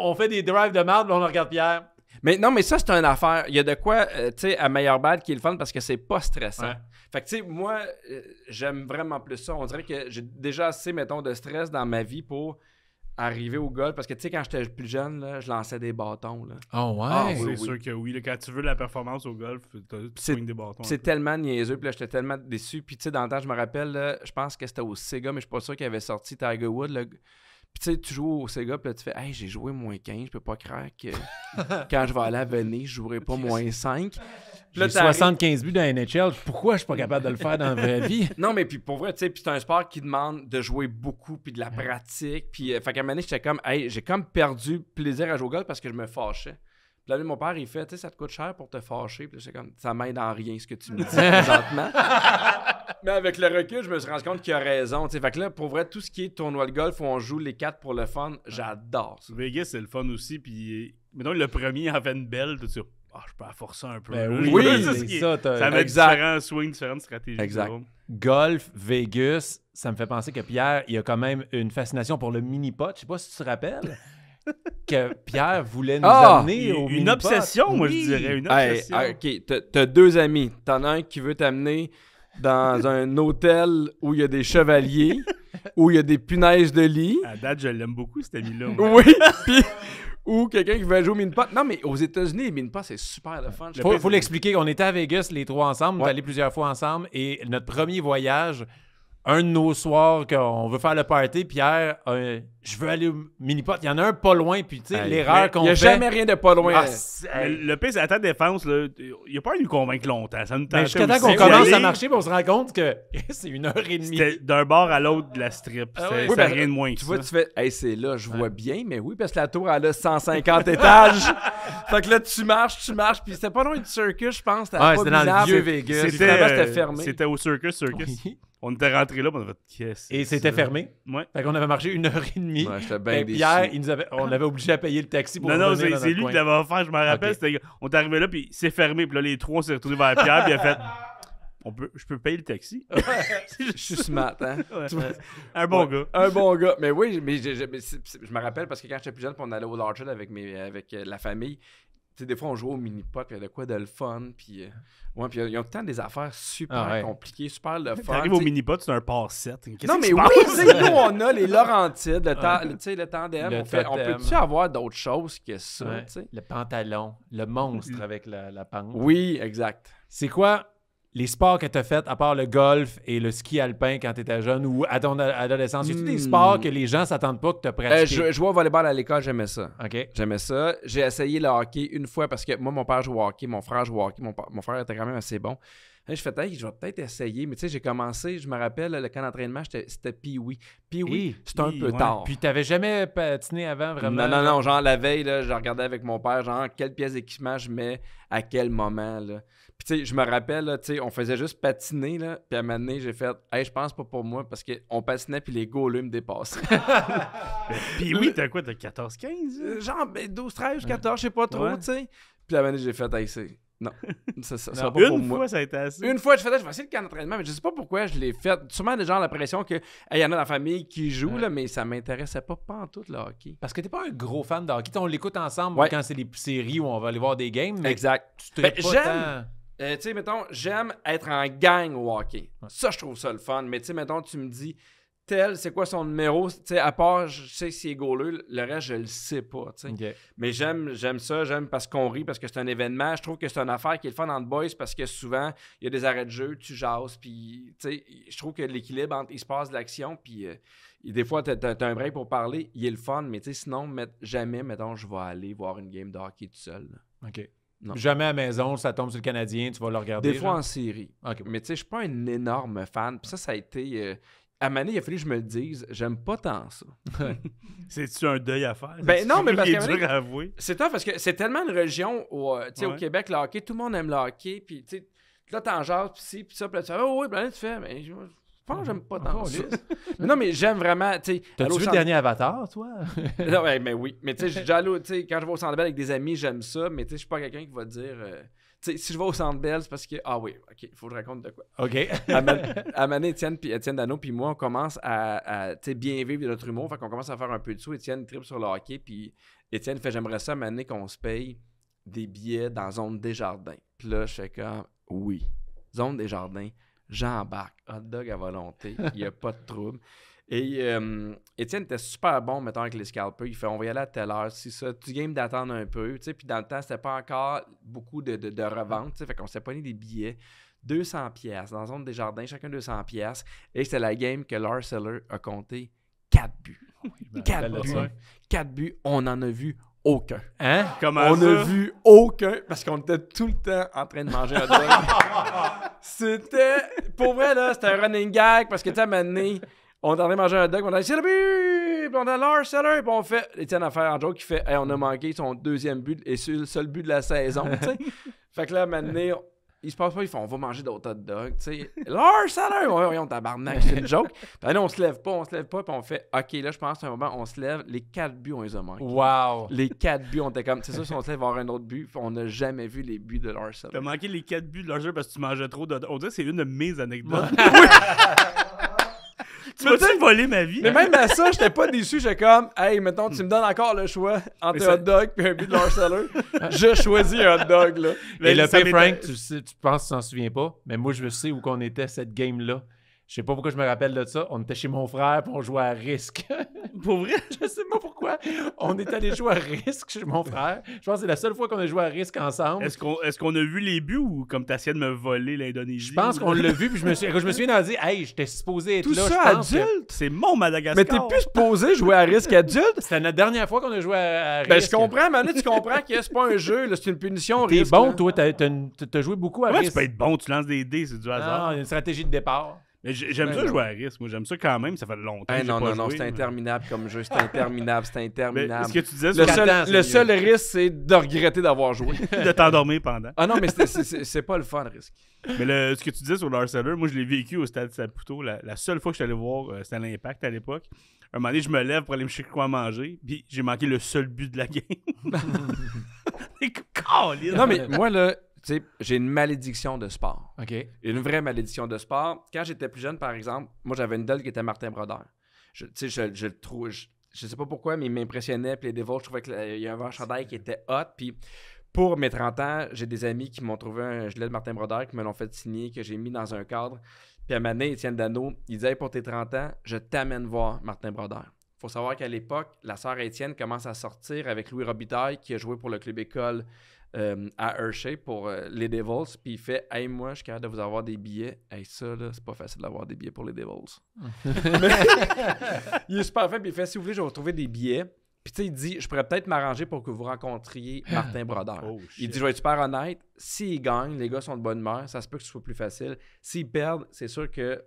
S4: on, fait des drives de marde, on regarde Pierre. Mais non, mais ça, c'est une affaire. Il y a de quoi, euh, tu sais, à meilleur balle qui est le fun parce que c'est pas stressant. Fait que, tu sais, moi, euh, j'aime vraiment plus ça. On dirait que j'ai déjà assez, mettons, de stress dans ma vie pour arriver au golf. Parce que, tu sais, quand j'étais plus jeune, je lançais des bâtons. Là.
S2: Oh, ouais. Ah, c'est sûr que oui. quand tu veux la performance au golf, tu des bâtons. C'est
S4: tellement niaiseux. Puis là, j'étais tellement déçu. Puis, tu sais, dans le temps, je me rappelle, je pense que c'était au Sega, mais je suis pas sûr qu'il avait sorti Tiger Wood. Puis tu sais, tu joues au Sega, puis là, tu fais, hey, j'ai joué moins 15, je peux pas que quand je vais aller à Venise, je jouerai pas moins 5. J'ai 75 buts dans la NHL, pourquoi je suis pas capable de le faire dans la vraie vie? Non, mais puis pour vrai, tu sais, puis c'est un sport qui demande de jouer beaucoup, puis de la pratique. Puis, euh, fait qu'à un moment j'étais comme, hey, j'ai comme perdu plaisir à jouer au golf parce que je me fâchais. Puis là, mon père, il fait, tu sais, ça te coûte cher pour te fâcher. Puis c'est comme, ça m'aide en rien ce que tu me dis présentement. Mais avec le recul, je me suis rendu compte qu'il a raison. T'sais. Fait que là, pour vrai, tout ce qui est tournoi de golf où on
S2: joue les quatre pour le fun, j'adore Vegas, c'est le fun aussi. Puis, mettons, le premier en fait une belle, tout ça. Ah, je peux la forcer un peu. Ben oui, c'est ça. Ça met différents swings, différentes stratégies. Exact.
S1: Golf, Vegas, ça me fait penser que Pierre, il a quand même une fascination pour le mini-pot. Je sais pas si tu te rappelles que
S4: Pierre voulait
S1: nous ah! amener au Une
S4: obsession, moi, je dirais. Une obsession. OK, t'as deux amis. T'en as un qui veut t'amener dans un hôtel où il y a des chevaliers, où il y a des punaises de lit. À date, je l'aime beaucoup, cet ami-là. oui, ou quelqu'un qui veut jouer au mine Non, mais aux États-Unis, les c'est super le fun. faut,
S1: l'expliquer. On était à Vegas, les trois ensemble. On est allés plusieurs fois ensemble. Et notre premier voyage, un de nos soirs qu'on veut faire le party, Pierre,
S2: euh, je veux aller au mini-pot. Il y en a un pas loin, puis tu sais, l'erreur qu'on fait. Il n'y a jamais rien de pas loin. Ah, le piste, à ta défense, il il a pas à nous convaincre longtemps. Ça nous ben, Jusqu'à qu'on commence à marcher, on se rend compte que c'est une heure et demie. C'était d'un bord à l'autre de la strip. Ah c'est ben, rien de moins. Tu ça.
S4: vois, tu fais, hey, c'est là, je vois bien, mais oui, parce que la tour, elle a 150 étages. fait que là, tu marches, tu marches, puis c'était pas loin du circus, je pense. C'était dans le vieux Vegas. C'était
S2: au circus, circus on était rentré là, on avait caisse Et c'était fermé.
S1: Ouais. Fait qu'on avait marché une heure
S3: et demie. Ouais, ben, bien Pierre, il nous avait, on avait obligé à payer le taxi pour Non, non, c'est, lui qui l'avait offert,
S2: je m'en rappelle. On est arrivé là, puis c'est fermé. Puis là, les trois s'est retournés vers Pierre, puis il a fait on peut, je peux payer le taxi. je suis smart, hein? Un bon gars. Un bon gars. Mais oui,
S4: mais je, me rappelle parce que quand j'étais plus jeune, on allait au large avec, mes, avec euh, la famille des fois, on joue au mini-pot, il y a de quoi de le fun. Puis, euh, ouais, puis ils ont tant des affaires super ah, compliquées, super le fun. T'arrives au mini-pot,
S2: c'est un par 7.
S4: Non, mais oui, nous, on a les Laurentides,
S2: le,
S4: tandem. on, on peut-tu avoir d'autres choses que ça? Le pantalon,
S1: le monstre mm. avec la, la pente. Oui, exact. C'est quoi les sports que tu as à part le golf et le ski alpin quand tu étais jeune ou à ton adolescence, y a-tu des hmm. sports que les gens s'attendent pas que tu euh, pratiques? je,
S4: jouais au volleyball à l'école, j'aimais ça. OK. J'aimais ça. J'ai essayé le hockey une fois parce que moi, mon père joue au hockey, mon frère joue au hockey, mon, frère était quand même assez bon. je fais hey, je vais peut-être essayer, mais tu sais, j'ai commencé, je me rappelle, le camp d'entraînement, c'était Pee-Wee. Pee-Wee, c'était un peu tard. Puis
S1: t'avais jamais patiné avant vraiment? Non, non, non,
S4: genre la veille, je regardais avec mon père, genre quelle pièce d'équipement je mets à quel moment. Là tu sais, je me rappelle, on faisait juste patiner, là, puis à un moment donné, j'ai fait « Hey, je pense pas pour moi, parce qu'on patinait, puis les golumes me dépassent. » Puis oui, t'as quoi, t'as 14, 15? Hein? Euh, genre, 12, 13, 14, je sais pas trop, tu sais. Puis à un moment donné, j'ai fait « Hey, c'est... » Non, ça, ça, ça pas une fois, ça a été assez. Une fois, je faisais, je vais le camp d'entraînement, mais je sais pas pourquoi je l'ai fait. Sûrement, des gens ont l'impression qu'il y en a dans la famille qui jouent, là, mais ça m'intéressait pas, pas en tout le hockey. Parce que t'es pas un gros fan de hockey. On l'écoute ensemble quand c'est des séries où on va aller voir des games. exact. Tu ben, J'aime. Euh, tu sais, mettons, j'aime être en gang au hockey. Ça, je trouve ça le fun. Mais tu sais, mettons, tu me dis, tel, c'est quoi son numéro, tu sais, à part, je sais s'il est gauleux, le reste, je le sais pas, Mais j'aime, j'aime ça, j'aime parce qu'on rit, parce que c'est un événement. Je trouve que c'est une affaire qui est le fun entre boys parce que souvent, il y a des arrêts de jeu, tu jasses, puis, tu sais, je trouve que l'équilibre entre il se passe de l'action, puis euh, des fois, tu un break pour parler, il est le fun, mais tu sais, sinon, jamais, mettons, je vais aller voir une game de hockey tout seul. OK. Jamais à la maison, ça tombe sur le Canadien, tu vas le regarder. Des fois en série. Mais tu sais, je suis pas un énorme fan. Puis ça, ça a été. Euh, à Mané, il a fallu que je me le dise, j'aime pas tant ça.
S2: C'est-tu un deuil à faire? Ben non, mais parce que. C'est dur à avouer.
S4: C'est parce que c'est tellement une région, où, euh, tu sais au Québec, le hockey, tout le monde aime le hockey. Puis là, t'en jases, puis si puis ça, puis là, tu fais, oh oui, ben là, tu fais, mais pense j'aime pas tant mais non, mais j'aime vraiment. T'as-tu vu le dernier Avatar, toi non, mais oui. Mais tu sais, quand je vais au Centre belle avec des amis, j'aime ça, mais tu sais, je suis pas quelqu'un qui va dire. Euh, tu sais si je vais au Centre Bell, c'est parce que, ah oui, OK, il faut que je raconte de quoi. OK. à Étienne, puis Étienne Dano, puis moi, on commence à, bien vivre notre humour. Fait qu'on commence à faire un peu de sous. Étienne triple sur le hockey, puis Étienne fait, j'aimerais ça, donné, qu'on se paye des billets dans Zone jardins Puis là, je fais comme, oui, Zone jardins j'embarque, hot dog à volonté, il n'y a pas de trouble. Et Etienne euh, Étienne était super bon, mettons, avec les scalpers. Il fait on va y aller à telle heure. Si ça, tu game d'attendre un peu. Tu puis dans le temps, c'était pas encore beaucoup de, de, revente. Tu fait qu'on s'est pogné des billets. 200 pièces dans zone des jardins, chacun 200 pièces. Et c'est la game que Lars Seller a compté 4 buts. 4 buts. 4 buts. On en a vu aucun. Hein? Comment on n'a a vu aucun parce qu'on était tout le temps en train de manger un dog. c'était. Pour vrai, là, c'était un running gag parce que, tu sais, à un on est en train de manger un dog, on a dit, c'est le but! on a l'heure, c'est l'heure! Puis on fait. Étienne Affaire en joke qui fait, hey, on a manqué son deuxième but et c'est le seul but de la saison, tu sais. fait que là, à un moment donné, ils se passent pas, ils font on va manger d'autres hot dogs. Tu sais, va salaire, on tabarnak, c'est une joke. Puis ben là, on se lève pas, on se lève pas, puis on fait OK, là, je pense qu'à un moment, on se lève, les quatre buts, on les a manqués. Wow! Les quatre buts, on était comme, c'est sûr, si on se lève, avoir un autre but,
S2: on n'a jamais vu les buts de Lars. « salaire. T'as manqué les quatre buts de Lars, parce que tu mangeais trop de. On dirait que c'est une de mes
S3: anecdotes. tu m'as-tu voler ma vie? Mais même à ça,
S4: j'étais pas déçu. J'étais comme, hey, mettons, tu hmm. me donnes encore le choix entre un hot dog et un but de seller. je choisis un hot dog, là. Mais et le P. Frank,
S1: tu, penses tu t'en souviens pas, mais moi, je sais où qu'on était cette game-là. Je sais pas pourquoi je me rappelle de ça. On était chez mon frère pour on à risque. pour
S2: vrai, je sais pas pourquoi. On est allé jouer à risque chez mon frère. Je pense que c'est la seule fois qu'on a joué à risque ensemble. Est-ce qu'on a vu les buts ou comme t'as essayé de me voler l'Indonésie? Je pense qu'on l'a vu, puis je me, suis, je me suis dit, hey, j'étais supposé être Tout là. ça, adulte? C'est mon Madagascar. Mais t'es plus
S4: supposé jouer
S1: à risque adulte? C'était la dernière fois qu'on a joué à, risque. Ben, je comprends, Manu, tu comprends que c'est pas un jeu,
S2: c'est une punition. T'es bon, toi, Tu as, joué beaucoup à risque. tu peux être bon, tu lances des dés, c'est du hasard. Non, une stratégie de départ. J'aime ben ça jouer à risque, moi j'aime ça quand même, ça fait longtemps. que non, pas non, non, c'est interminable comme jeu, c'est interminable, c'est interminable. ce que tu disais, le seul, le seul
S4: risque, c'est de regretter d'avoir joué.
S3: de t'endormir pendant.
S2: Ah non, mais c'est pas le fun, risque. Mais le, ce que tu disais sur seller, moi je l'ai vécu au stade Saputo, la, seule fois que je suis allé voir, euh, c'était à l'impact à l'époque. Un moment donné, je me lève pour aller me chercher quoi manger, puis j'ai manqué le seul but de la game. Non, mais moi là, tu j'ai une malédiction de sport. OK. Une vraie malédiction de
S4: sport. Quand j'étais plus jeune, par exemple, moi, j'avais une dog qui était Martin Brodeur. Je, tu sais, je, je trouve. Je, sais pas pourquoi, mais il m'impressionnait. Puis les Devils, je trouvais qu'il y avait un chandail qui était hot. Puis pour mes 30 ans, j'ai des amis qui m'ont trouvé un l'ai de Martin Brodeur, qui me l'ont fait signer, que j'ai mis dans un cadre. Puis à ma Étienne Dano, il disait pour tes 30 ans, je t'amène voir Martin Brodeur. Faut savoir qu'à l'époque, la sœur Étienne commence à sortir avec Louis Robitaille, qui a joué pour le club école euh, à Hershey pour euh, les Devils, puis il fait Hey, moi, je suis capable de vous avoir des billets. Hey, ça, là, c'est pas facile d'avoir des billets pour les Devils. il est super fin, puis il fait Si vous voulez, je vais vous trouver des billets. Puis tu sais, il dit Je pourrais peut-être m'arranger pour que vous rencontriez Martin Brodeur. Oh, il dit Je vais être super honnête. S'ils gagnent, les gars sont de bonne humeur, ça se peut que ce soit plus facile. S'ils perdent, c'est sûr que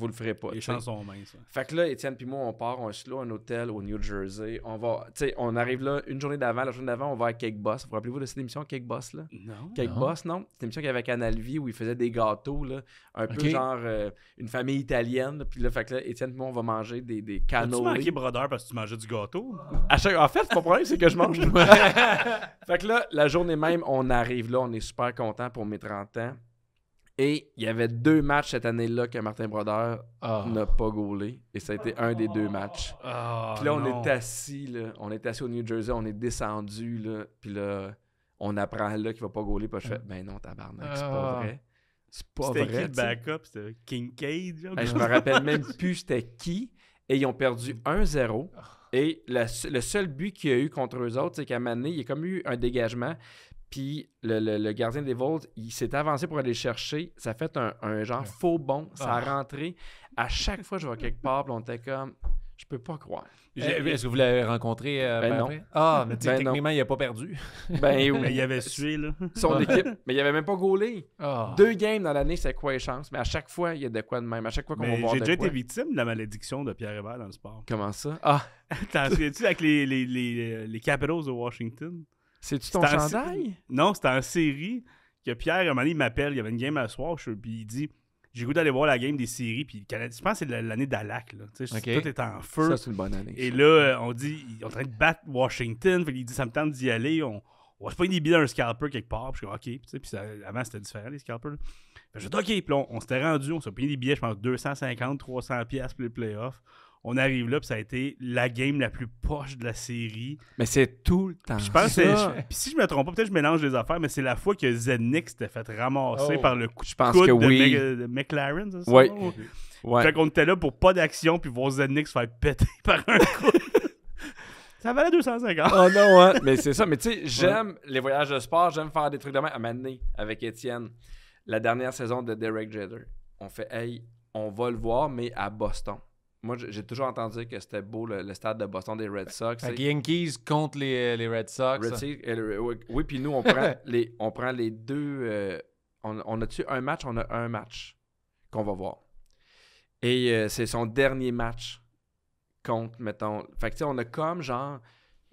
S4: vous le ferez pas. Les chances sont minces. Fait que là, Étienne puis moi, on part, on se loue un hôtel au New Jersey. On va, tu sais, on arrive là une journée d'avant. La journée d'avant, on va à Cake Boss. Vous rappelez-vous de cette émission Cake Boss là Non. Cake Boss, non C'est une émission qu'il y avait avec Analvi où ils faisaient des gâteaux là, un peu genre euh, une famille italienne. Puis là, fait que là, Étienne puis moi, on va manger des des canaux. Tu manqué brodeur parce que tu mangeais du
S2: gâteau En fait, mon problème c'est que je mange.
S4: fait que là, la journée même, on arrive là, on est super content pour mes 30 ans. Et il y avait deux matchs cette année-là que Martin Brodeur ah. n'a pas gaulé. Et ça a été un des deux matchs. Ah, puis là, on est assis, là, on est assis au New Jersey, on est descendu, là, puis là, on apprend là qu'il va pas gauler. Puis je fais, ah. ben non, tabarnak, c'est pas vrai. C'est pas vrai. C'était qui le backup?
S2: C'était Kincaid? Genre,
S3: ben, je me rappelle
S4: même plus c'était qui. Et ils ont perdu 1-0. Et le seul but qu'il y a eu contre eux autres, c'est qu'à Mané, il y a comme eu un dégagement. Puis le, gardien des Vols, il s'est avancé pour aller chercher. Ça a fait un, genre faux bon, Ça a ah. rentré. À chaque fois je vois quelque part, on était comme. Je peux pas croire. Euh, est-ce que vous l'avez rencontré euh, ben Ah, mais ben techniquement, il n'a pas perdu. Ben oui. il avait sué, là. Son équipe, mais il avait même pas gaulé. Ah. Deux games dans l'année, c'est quoi les chances? Mais à chaque fois,
S2: il y a de quoi de même. À chaque fois qu'on va voir. J'ai déjà été victime de la malédiction de Pierre Hébert dans le sport. Comment ça? Ah! T'en souviens-tu avec les, les, les Capitals de Washington? C'est-tu ton chandail? Non, c'était en série que Pierre, à un moment il m'appelle. Il y avait une game à soir, puis il dit j'ai goût d'aller voir la game des séries. Puis je pense que c'est l'année d'Alac. Tout est en feu. Ça, c'est une bonne année. Et là, euh, on dit, ils est en train de battre Washington. Fait il dit, ça me tente d'y aller. On, va se prendre des billets d'un scalper quelque part. Puis je dis, OK. Puis, avant, c'était différent, les scalpers. je dis, OK. Puis on, s'était rendu, on s'est payé des billets, je pense, 250, 300 pièces pour les playoffs on arrive là, puis ça a été la game la plus poche de la série.
S3: Mais c'est tout le temps. je pense
S2: si je me trompe pas, peut-être je mélange les affaires, mais c'est la fois que Zenix s'était fait ramasser oh. par le coup de coude que de, oui. McLaren. Ça, oui. ouais. Fait qu'on était là pour pas d'action, puis voir Zenix se faire péter par un coup.
S4: ça valait 250. oh non, hein. mais c'est ça. Mais tu sais, j'aime les voyages de sport, j'aime faire des trucs de main À Mané, avec Étienne, la dernière saison de Derek Jeter, on fait, hey, on va le voir, mais à Boston. Moi, j'ai toujours entendu que c'était beau le, stade de Boston des Red Sox. Fait Yankees contre les, euh, les Red Sox. oui, puis nous, on prend, les, on prend les deux. Euh, on, a-tu un match On a un match qu'on va voir. Et euh, c'est son dernier match contre, mettons. Fait que tu sais, on a comme genre.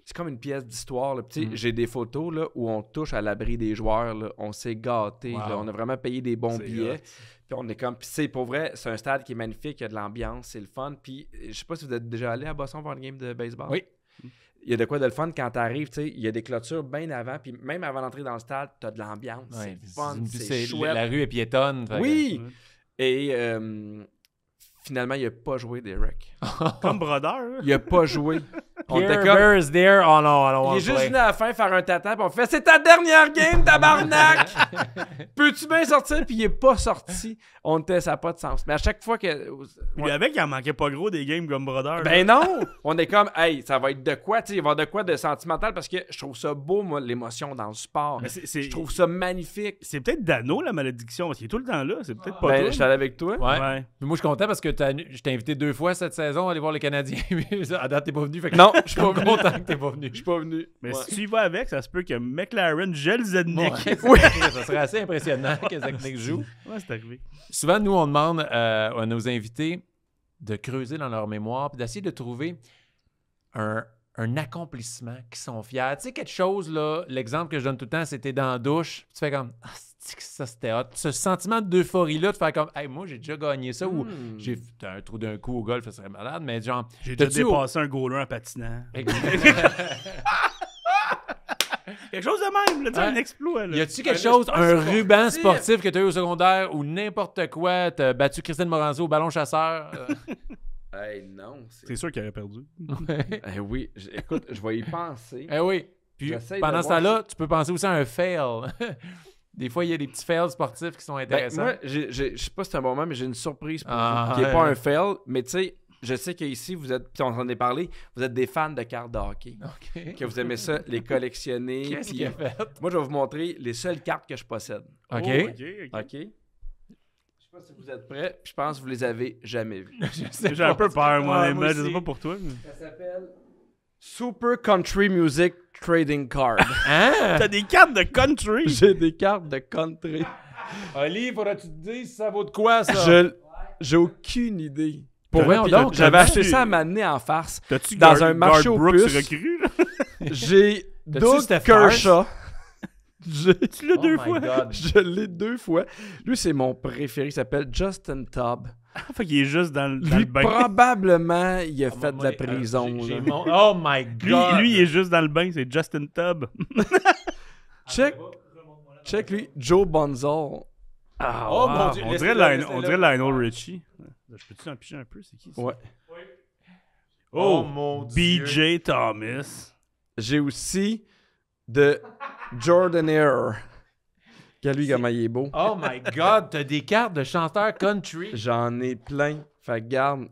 S4: C'est comme une pièce d'histoire. Mm-hmm. J'ai des photos là, où on touche à l'abri des joueurs. On s'est gâté. On a vraiment payé des bons billets. Puis on est comme, c'est pour vrai, c'est un stade qui est magnifique, il y a de l'ambiance, c'est le fun. Puis je sais pas si vous êtes déjà allé à Boston voir une game de baseball. Oui. Il y a de quoi de le fun quand t'arrives, tu sais, il y a des clôtures bien avant, puis même avant d'entrer dans le stade, t'as de l'ambiance, C'est c'est fun, c'est chouette. La rue est piétonne. Oui! Et euh, Finalement, il n'a pas joué, Derek. Comme Brodeur. Hein. Il n'a pas joué. On était comme... Oh non, Il est juste venu à la fin faire un tatin et on fait C'est ta dernière game, tabarnak Peux-tu bien sortir Puis il n'est pas sorti. On était, ça n'a pas de
S2: sens. Mais à chaque fois que. Il avait avec, il en manquait pas gros des games comme Brodeur.
S3: Ben non
S4: On est comme Hey, ça va être de quoi il va de quoi de sentimental parce que je trouve ça beau, moi, l'émotion dans le sport. Je trouve ça magnifique. C'est peut-être Dano, la malédiction, parce qu'il est tout le temps là. C'est peut-être ah. pas ben, Je suis allé avec toi.
S1: Ouais. Mais moi, je suis content parce que je t'ai invité deux fois cette saison à aller voir le Canadien. Mais t'es pas venu. non, je suis pas content que t'es pas venu. Je suis pas venu. Mais si tu y
S2: vas avec, ça se peut que McLaren gèle Zednik. Ouais, oui, ça serait assez impressionnant que Zednik joue. Ouais, c'est arrivé.
S1: Souvent, nous, on demande euh, à nos invités de creuser dans leur mémoire puis d'essayer de trouver un, un accomplissement, qui sont fiers. Tu sais, quelque chose, là, l'exemple que je donne tout le temps, c'était dans la douche. Tu fais comme, ah, c'était hot. Ce sentiment d'euphorie-là, de faire comme, hey, moi, j'ai déjà gagné ça, ou hmm. j'ai un trou d'un coup au golf, ça serait malade, mais genre. J'ai déjà dépassé un gaulois en patinant. quelque
S2: chose de même, tu un exploit. Là. Y a-tu quelque chose, un ruban sportif
S1: que tu as eu au secondaire ou n'importe quoi, t'as battu Christine Moranzo au ballon chasseur? Euh?
S2: non. C'est sûr qu'il aurait perdu.
S4: eh oui, écoute, je vais y penser. Eh oui. Puis pendant ce temps-là,
S1: tu peux penser aussi à un fail.
S4: des fois, il y a des petits fails sportifs qui sont ben, intéressants. moi, je sais pas si c'est un moment, mais j'ai une surprise pour ah, qui n'est pas un fail. Mais tu sais, je sais qu'ici, vous êtes, puis on en est parlé, vous êtes des fans de cartes de hockey. Que vous aimez ça, les collectionner. Qu'est-ce qu'il y a fait? Moi, je vais vous montrer les seules cartes que je possède. OK. Oh, OK. Je sais pas si vous êtes prêts. Je pense que vous les avez jamais vus. J'ai un peu peur, moi, ah, moi je sais pas pour toi. Ça s'appelle Super Country Music Trading Card. hein? T'as des cartes de country? J'ai des cartes de country. Oli, faudra-tu te dire si ça vaut de quoi, ça? Je... J'ai aucune idée. Pour rien, donc, j'avais acheté ça à m'amener en farce. Dans un marché aux puces. J'ai Doug Kershaw. Je l'ai oh deux fois. Je l'ai deux fois. Lui, c'est mon préféré. Il s'appelle Justin
S2: Tobb. Ah, il est juste dans, le, lui, bain. probablement, il a oh fait de la euh, prison. Oh my God! Lui, il est juste dans le bain. C'est Justin Tubb. check. Check lui. Joe Bonzo. Ah, oh, mon Dieu. On dirait, Lionel, Richie. Je peux-tu en picher un peu? C'est qui Ouais. Oui. Oh, mon Dieu. BJ
S4: Thomas. J'ai aussi de Jordan Air. Qu'à lui, est beau. Oh my God, t'as des cartes de chanteurs country. J'en ai plein. Fait que garde.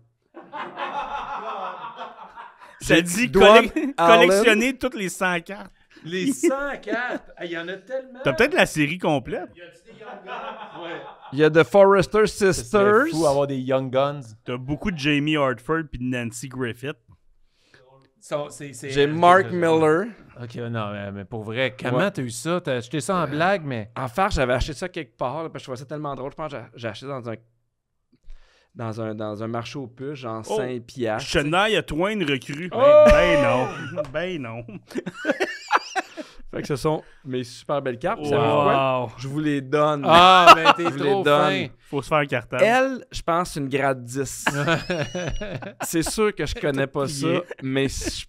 S4: Ça dit collectionner
S2: toutes les 100 cartes. Les 100 cartes. Il y en a tellement. T'as peut-être la série complète. ya tu des Young Guns? Ouais. Il y a The Forrester C'est Sisters. fou avoir des Young Guns. T'as beaucoup de Jamie Hartford et de Nancy Griffith.
S1: J'ai Mark Miller.
S2: Ok, non, mais, pour vrai, comment
S4: t'as eu ça? T'as acheté ça en euh, blague, mais. En fait, j'avais acheté ça quelque part, parce que je trouvais ça tellement drôle. Je pense que j'ai acheté dans un dans un, dans un marché aux puces, genre saint oh! pierre Chenaille à toi une recrue. Oh! ben non. Ben non. Fait que ce sont mes super belles cartes. Je vous les donne. Ah, mais t'es les donne. Faut se faire un cartable. Elle, je pense, une grade 10. c'est sûr que je connais pas ça, mais je
S2: suis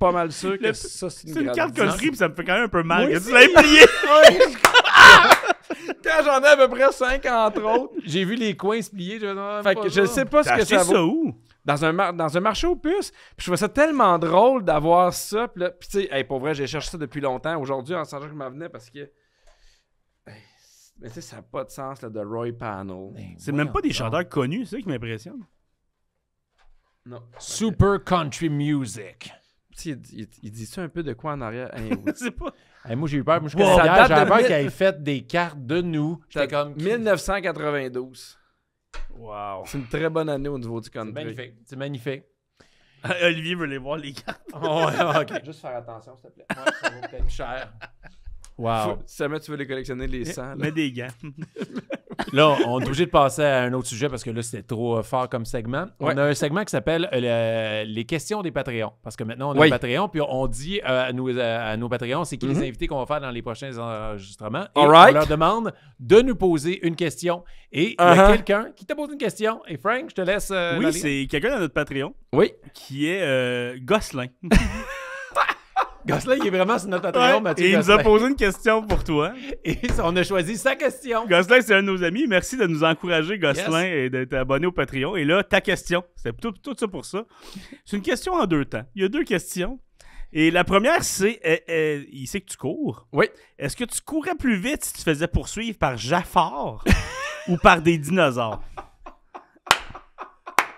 S2: pas mal sûr que ça, c'est une, carte C'est une carte puis ça me fait quand même un peu mal. Moi, tu l'as plié.
S4: quand j'en ai à peu près 5 entre autres. J'ai vu les coins se plier. Je... Fait que je sais pas ce que ça vaut. ça où? dans un, mar dans un marché aux puces. Puis je trouvais ça tellement drôle d'avoir ça. Puis, tu sais, pour vrai, j'ai cherché ça depuis longtemps. Aujourd'hui, en sachant que je m'en venais parce que.
S2: mais tu sais, ça n'a pas de sens là, de Roy Panel. Ben, c'est même pas des chanteurs connus, c'est ça qui m'impressionne. Non.
S4: Super Country Music. Il, il, il, dit ça un peu de quoi en arrière? pas... moi, j'ai eu peur. Moi, je wow, j'avais peur qu'il avait fait des cartes de nous. J'étais comme... 1992. Wow. C'est une très bonne année au niveau du country. C'est magnifique. C'est magnifique. Olivier veut les voir, les cartes. Oh, ouais, ok. Juste faire attention, s'il te plaît. Ouais, ça vaut peut-être cher. Wow. Samuel, tu veux les collectionner, les 100. Mets des gants. là, on est
S1: obligé de passer à un autre sujet parce que là, c'était trop euh, fort comme segment. On a un segment qui s'appelle euh, les questions des Patreons. Parce que maintenant, on a Patreon, puis on dit euh, à, nos, à Patreons, c'est qui les mhm. invités qu'on va faire dans les prochains enregistrements. Et on leur demande de nous poser une question. Et il y a uh-huh. quelqu'un qui t'a posé une
S2: question. Et Frank, je te laisse. oui, c'est quelqu'un dans notre Patreon. Oui. Qui est Gosselin. Gosselin, il est vraiment sur notre Patreon, Mathieu. Et il nous a posé une question pour toi. Et on a choisi sa question. Gosselin, c'est un de nos amis. Merci de nous encourager, Gosselin, et d'être abonné au Patreon. Et là, ta question. C'est tout, ça pour ça. C'est une question en deux temps. Il y a deux questions. Et la première, c'est eh, eh, il sait que tu cours. Oui. Est-ce que tu courais plus vite si tu te faisais poursuivre par Jaffar ou par des dinosaures?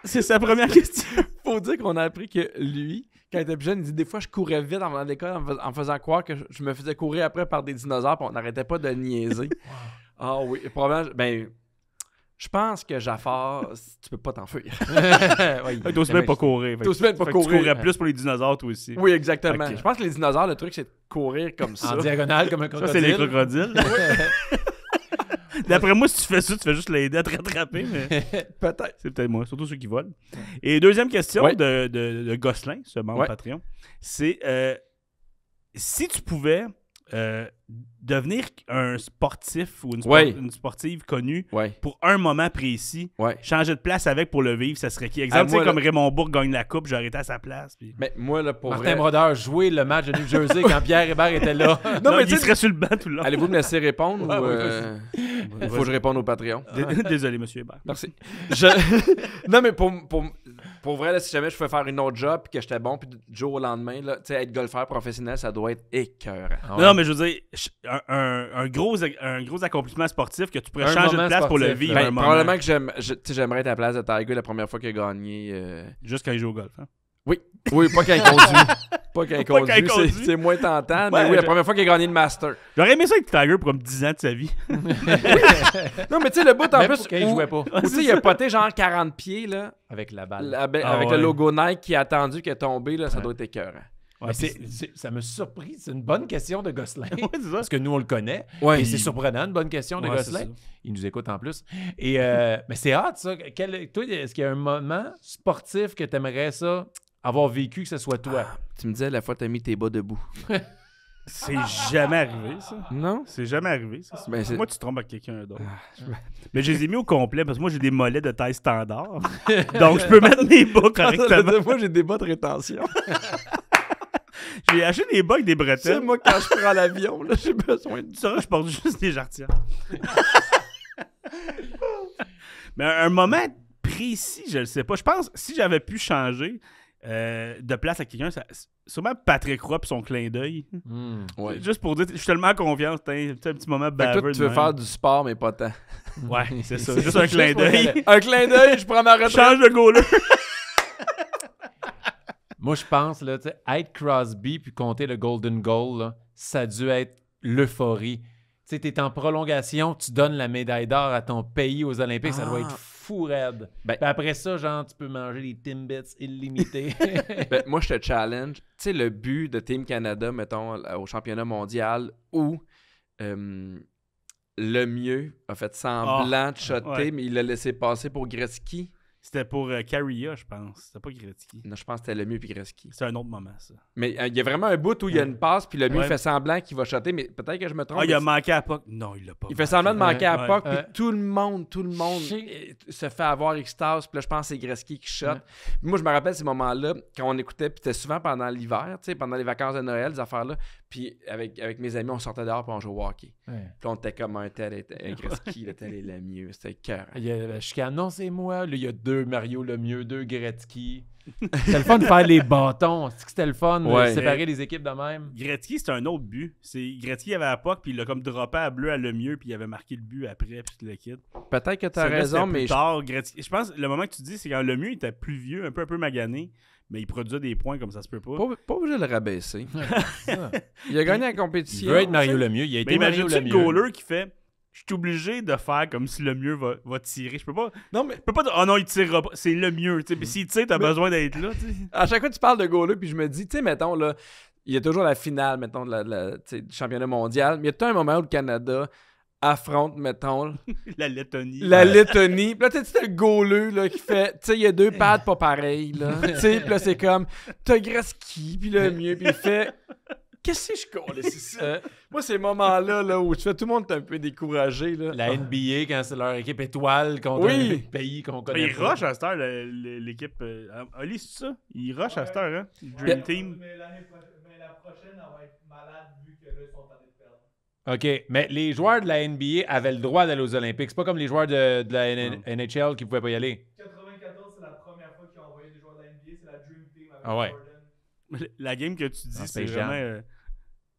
S2: C'est sa première question. Faut dire qu'on a appris que lui, quand
S4: j'étais plus jeune, il dit des fois, je courais vite en venant l'école en, faisant croire que je, me faisais courir après par des dinosaures, puis on n'arrêtait pas de niaiser. Ah oui, probablement. Ben, je pense que Jafar, tu peux pas t'enfuir. oui, T'as pas courir. T'as pas courir. Tu courais plus pour les dinosaures, toi aussi. Oui, exactement. Je
S2: pense que les dinosaures, le truc, c'est de courir comme ça. En diagonale, comme un crocodile. Ça, c'est les crocodiles. D'après moi, si tu fais ça, tu fais juste l'aider à te rattraper. Mais... peut-être. C'est peut-être moi, surtout ceux qui volent. Et deuxième question de, de, Gosselin, ce membre Patreon, c'est euh, si tu pouvais euh, devenir un sportif ou une, sportive connue pour un moment précis, changer de place avec pour le vivre, ça serait qui Exemple, ah, comme Raymond Bourg gagne la coupe, j'aurais été à sa place. Mais moi, là, pour Martin Brodeur jouait le match de New Jersey quand Pierre Hébert était là. non, mais il serait sur le banc tout le long. Allez-vous
S4: me laisser répondre ou, Il euh, faut que je réponde au Patreon. Désolé, monsieur Hébert. Merci. non, mais pour pour vrai, si jamais je pouvais faire une autre job puis que j'étais bon, puis du jour au lendemain, là, être golfeur professionnel, ça doit être écœurant. Ah non, mais je
S2: veux dire, un, gros, un gros accomplissement sportif que tu pourrais changer de place pour le vivre. Ben, probablement
S4: que j'aimerais être à la place de Tiger la première fois qu'il a gagné. Euh, Juste quand il joue au golf. Hein? Oui. Oui, pas qu'un conduit.
S3: pas quand conduit. C'est moins tentant. mais oui, la première fois qu'il a gagné le Master.
S2: J'aurais aimé ça avec Tiger pour comme 10 ans de sa vie. non, mais tu sais, le bout en plus. Où, il jouait pas. Tu sais, il a poté
S4: genre 40 pieds, là. Avec la balle. Ah avec, le logo Nike qui a attendu qu'il est tombé, là, ça doit être écœurant.
S1: ça me surpris. C'est une bonne question de Gosselin. parce que nous, on le connaît. et c'est surprenant, une bonne question de Gosselin. Il nous écoute en plus. Et, euh, mais c'est hâte, ça. toi, est-ce qu'il y a un moment sportif que tu aimerais ça avoir vécu que ce soit toi.
S2: Ah, tu me disais la fois que t'as mis tes bas debout. C'est jamais arrivé, ça. Non? C'est jamais arrivé, ça. Ben, moi, tu te trompes avec quelqu'un d'autre. Ah, Mais je les ai mis au complet parce que moi, j'ai des mollets de taille standard. donc, je peux mettre mes bas correctement. moi, j'ai des bas de rétention. j'ai acheté des bas avec des bretelles. Tu sais, moi, quand je prends l'avion, là, j'ai besoin de ça. Je porte juste des jarretières. Mais un moment précis, je le sais pas. Je pense, si j'avais pu changer, euh, de place à quelqu'un, ça, sûrement Patrick Roy son clin d'œil. Hmm. Juste pour dire, je suis tellement confiant, c'est un, petit moment bavard Toi, tu veux faire du sport, mais pas tant. Ouais, c'est ça. Juste un clin d'œil. un clin
S3: d'œil, je prends ma retraite. Change de goaler.
S1: Moi, je pense, là, être Crosby puis compter le Golden Goal, ça a dû être l'euphorie. Tu sais, en prolongation, tu donnes la médaille d'or à ton pays aux Olympiques, ça doit ah. être fou raide. Ben- après ça, genre, tu peux manger des Timbits illimités. ben, moi,
S4: je te challenge. Tu sais, le but de Team Canada, mettons, au championnat mondial, où euh, le mieux a fait semblant ah, de shotter, mais il l'a laissé passer pour Gretzky. C'était pour euh, Caria, je pense. C'était pas Gretzky. Non, je pense que c'était mieux puis Gretzky. C'est un autre moment, ça. Mais euh, il y a vraiment un bout où il y a une passe, puis le ouais. fait semblant qu'il va shotter, mais peut-être que je me trompe. Ah, il a manqué
S2: à Puck. Non, il l'a pas. Il fait semblant de manquer à Puck, puis
S4: tout le monde, tout le monde se fait avoir extase, puis là, je pense que c'est Gretzky qui shot. Moi, je me rappelle ces moments-là, quand on écoutait, puis c'était souvent pendant l'hiver, tu pendant les vacances de Noël, ces affaires-là. Puis avec, avec mes amis, on sortait dehors pour en jouer au hockey. Puis on était comme un tel, un Gretzky, le tel est le mieux. C'était cœur.
S1: Il y a la chicane, non, c'est
S2: moi. Là, il y a deux Mario le mieux, deux Gretzky. c'était le fun de
S1: faire les bâtons. C'était le fun de séparer
S2: les équipes de même. Gretzky, c'est un autre but. Gretzky avait la POC, puis il l'a comme droppé à bleu à le mieux, puis il avait marqué le but après, puis le kit. Peut-être que tu as raison, mais. je... je pense le moment que tu dis, c'est quand le mieux était plus vieux, un peu, un peu magané mais il produisait des points comme ça se peut pas. Pas, obligé de le rabaisser. il a gagné la compétition. Il veut être Mario Il a été mais Mario Lemieux. le goaler qui fait je suis obligé de faire comme si le mieux va, va, tirer. Je peux pas. Non, mais. Je peux pas dire, oh non, il tirera pas. C'est le mieux. Tu sais, s'il tire, t'as besoin d'être là. À chaque fois que tu parles de goaler, puis je me dis,
S4: tu sais, mettons, là, il y a toujours la finale, mettons, du championnat mondial. Mais il y a tout un moment où le Canada affronte, mettons. la Lettonie. La Lettonie. Puis là, tu sais, le gauleux là, qui fait. Tu sais, il y a deux pads pas pareilles. Tu sais, là, c'est comme. T'as qui
S2: puis le mieux. Puis il fait. Qu'est-ce que je colle ici?
S4: ça? Euh, moi, ces moments-là là, où
S1: tu fais tout le monde est un peu découragé. Là. La ah. NBA, quand c'est leur équipe étoile contre un pays qu'on
S3: connaît. Mais ils rushent à
S2: cette l'équipe. Euh, Oli, c'est ça? Ils rushent à cette hein? Dream Team. Mais, la prochaine, on va être malade vu que là, ils sont
S3: OK, mais
S1: les joueurs de la NBA avaient le droit d'aller aux Olympiques. C'est pas comme les joueurs de, de la NHL qui pouvaient pas y aller. 94, c'est la première fois qu'ils ont envoyé des joueurs de
S2: la NBA, c'est la Dream Team avec ah ouais. La game que tu dis, ah, c'est jamais euh,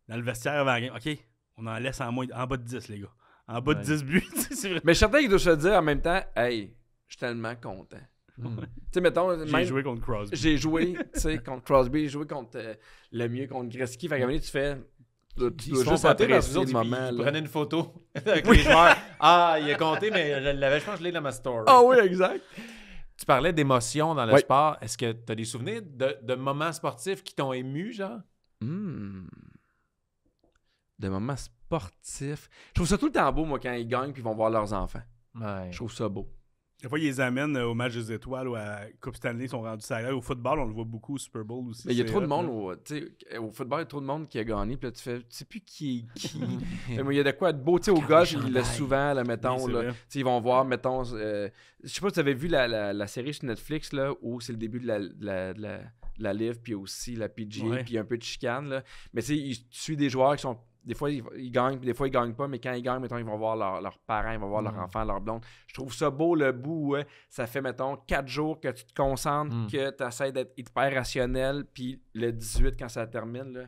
S2: dans le vestiaire avant la game. OK, on en laisse en, moins, en bas de 10, les gars. En bas de 10 buts, Mais je suis doit se dire en même temps, hey, je suis tellement
S4: content. Hmm. tu sais, mettons. J'ai joué contre Crosby. J'ai joué, contre Crosby, j'ai joué contre euh, le mieux, contre Greski. Fait tu fais tu dois juste apprécier le moment. Ils une photo avec les joueurs. Ah, il a compté, mais je l'avais, je je l'ai dans ma story. Ah oui, exact.
S1: Tu parlais d'émotion dans le sport. Est-ce que tu as des souvenirs de, moments sportifs qui t'ont
S4: ému, genre? Hum. De moments sportifs. Je trouve ça tout le temps beau, moi, quand ils gagnent puis ils vont voir leurs enfants. Ouais. Je trouve ça beau.
S2: Des fois, ils les amènent euh, au match des étoiles ou à Coupe Stanley, ils sont rendus salaires. Au football, on le voit beaucoup au Super Bowl aussi. Mais il y a trop de monde.
S4: Au, euh, au football, il y a trop de monde qui a gagné. Puis là, tu fais, tu sais plus qui est il y a de quoi être beau. Tu au gars, ils le souvent, là, mettons. ils vont voir, mettons. Euh, je sais pas si tu avais vu la, série sur Netflix là, où c'est le début de la, la la Live, puis aussi la PG puis un peu de chicane. Là. Mais tu sais, il des joueurs qui sont des fois, ils, gagnent, des fois, ils gagnent pas, mais quand ils gagnent, mettons, ils vont voir leurs parents, ils vont voir leurs enfants, leurs blondes. Je trouve ça beau le bout euh, ça fait, mettons, quatre jours que tu te concentres, mm. que tu essaies d'être hyper rationnel, puis le 18, quand ça termine, là,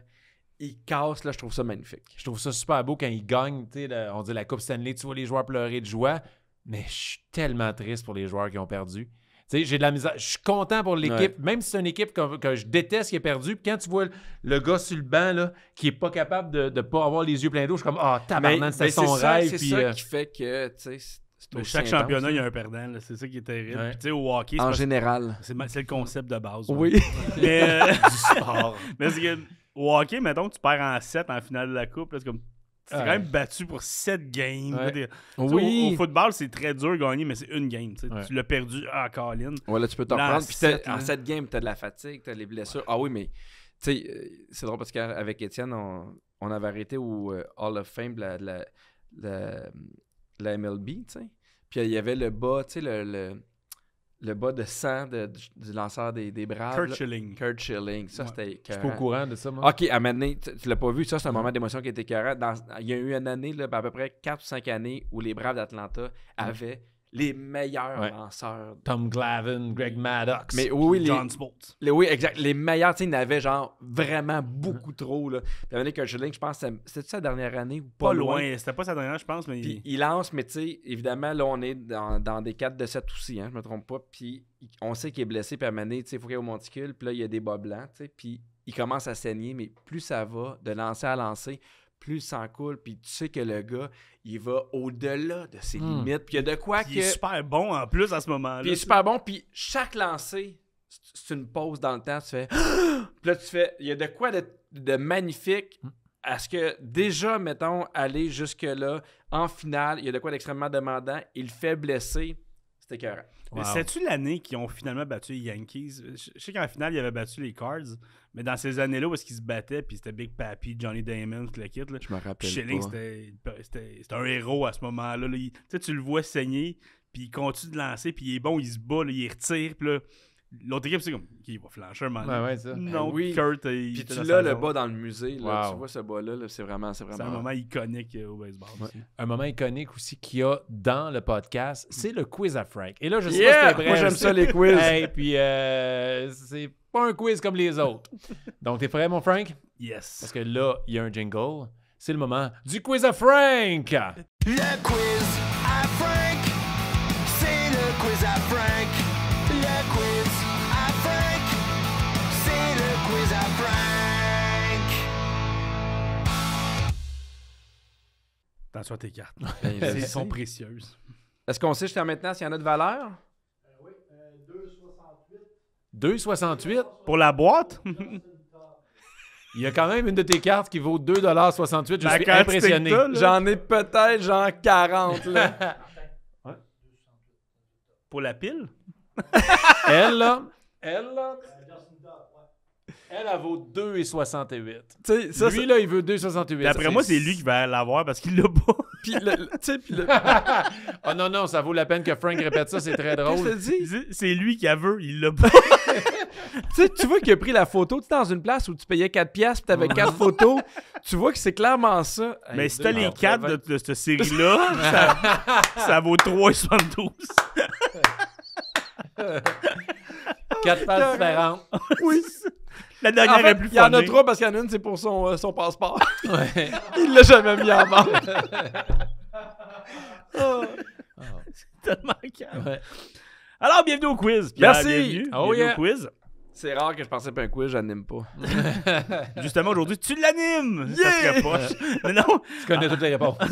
S4: cassent. là, je trouve ça magnifique. Je trouve ça super beau quand ils gagnent,
S1: on dit la Coupe Stanley, tu vois les joueurs pleurer de joie, mais je suis tellement triste pour les joueurs qui ont perdu j'ai de la misère. Je suis content pour l'équipe, même si c'est une équipe que, que, je déteste qui est perdue. quand tu vois le, gars sur le banc là, qui n'est pas capable de ne pas avoir les yeux pleins d'eau, je suis comme Ah, oh, tabarnak, c'est son rêve. C'est ça euh, qui
S2: fait que. Chaque championnat, il y a un perdant. C'est ça qui est terrible. Tu sais, au hockey, en général. C'est le concept de base. Oui. mais, euh, du sport. mais c'est que, au hockey, mettons tu perds en 7 en finale de la Coupe. C'est comme c'est quand même battu pour 7 games. Oui. Au, football, c'est très dur de gagner, mais c'est une game. Tu l'as perdu à ah, Ouais, là, tu peux t'en prendre. Puis en 7 hein. games, tu as de la fatigue, tu as les blessures. Ah oui, mais
S4: euh, c'est drôle parce qu'avec Étienne, on, on, avait arrêté au euh, Hall of Fame de la, la, MLB. Puis il y avait le bas, tu sais, le le bas de sang du, lanceur des, des Braves. Kurt Schilling. Kurt Schilling. Ça, c'était Je suis pas au courant de ça, moi. OK, à maintenant, tu, tu l'as pas vu. Ça, c'est un moment d'émotion qui était carré. il y a eu une année, ben, à peu près 4 ou 5 années, où les Braves d'Atlanta avaient les meilleurs lanceurs. Tom Glavin, Greg Maddox, oui, John Smoltz. Les, oui, exact. Les meilleurs, tu sais, ils n'avaient genre vraiment beaucoup trop. Là. Puis avait que Link, je pense, c'était sa dernière année ou pas, pas loin.
S2: C'était pas sa dernière, je pense, mais. il
S4: lance, mais tu sais, évidemment, là, on est dans, dans des cadres de 7 aussi, hein, je me trompe pas. Puis on sait qu'il est blessé, puis à tu sais, il faut qu'il au monticule, puis là, il y a des bas blancs, tu sais, puis il commence à saigner, mais plus ça va, de lancer à lancer, plus il s'en coule, puis tu sais que le gars, il va au-delà de ses hmm. limites. Puis il y a de quoi est super bon en plus à ce moment-là. Puis il est super bon, puis chaque lancé, c'est une pause dans le temps, tu fais. puis là, tu fais. Il y a de quoi de, magnifique. Hmm. à ce que déjà, mettons, aller jusque-là, en finale, il y a de quoi d'extrêmement demandant, il fait blesser, c'était écœurant.
S3: Wow.
S2: C'est-tu l'année qu'ils ont finalement battu les Yankees? Je sais qu'en finale, ils avaient battu les Cards, mais dans ces années-là où est-ce qu'ils se battaient, puis c'était Big Papi, Johnny Damon, tout le kit. Je me rappelle Schilling, c'était un héros à ce moment-là. Tu le vois saigner, puis il continue de lancer, puis il est bon, il se bat, il retire, puis là L'autre équipe, c'est comme, il va flancher un moment. ouais, ça. Non, ben oui. Kurt, euh, il. Puis tu l'as le bas dans le musée. Là, Tu vois
S4: ce bas-là, c'est vraiment. C'est vraiment... un moment
S2: iconique euh, au baseball.
S1: Un moment iconique aussi qu'il y a dans le podcast, c'est le quiz à Frank. Et là, je sais pas si prêt. Moi, j'aime ça, les quiz. Et puis euh, c'est pas un quiz comme les autres. Donc, t'es prêt, mon Frank? Yes. Parce que là, il y a un jingle. C'est le moment du quiz à Frank.
S3: Le quiz à Frank.
S4: Attention tes cartes. Elles ben, sont précieuses. Est-ce qu'on sait jusqu'à maintenant s'il y en a de valeur? Euh, oui, 2,68. Euh, 2,68 pour la
S2: boîte?
S1: Il y a quand même une de tes cartes qui vaut 2,68$. Je suis impressionné. J'en ai
S2: peut-être genre 40. Là. Pour la pile? elle, là.
S1: Elle, là. Elle, elle vaut 2,68. Tu lui, là, il
S2: veut 2,68. D'après moi, c'est lui qui va l'avoir parce qu'il l'a pas.
S1: puis puis oh non, non, ça vaut la peine que Frank répète ça, c'est très drôle.
S4: C'est lui qui a veut, il l'a pas. tu vois qu'il a pris la photo, tu dans une place où tu payais 4 piastres tu avais 4 photos. Tu vois que c'est clairement ça. Mais si si t'as les 4 de, cette série-là, ça, ça vaut 3,72.
S2: 4 pages différentes. Oui. La dernière est plus
S1: Il y
S4: en a trois parce qu'il y en a une, c'est pour son, euh, son passeport. Ouais. il l'a jamais mis en vente.
S2: Oh. Oh. C'est tellement calme. Alors, bienvenue au quiz. Merci. Bienvenue, oh, au quiz.
S4: C'est rare que je participe à un quiz, n'anime pas.
S2: Justement, aujourd'hui, tu l'animes! Mais non! Tu connais toutes les réponses. Ah,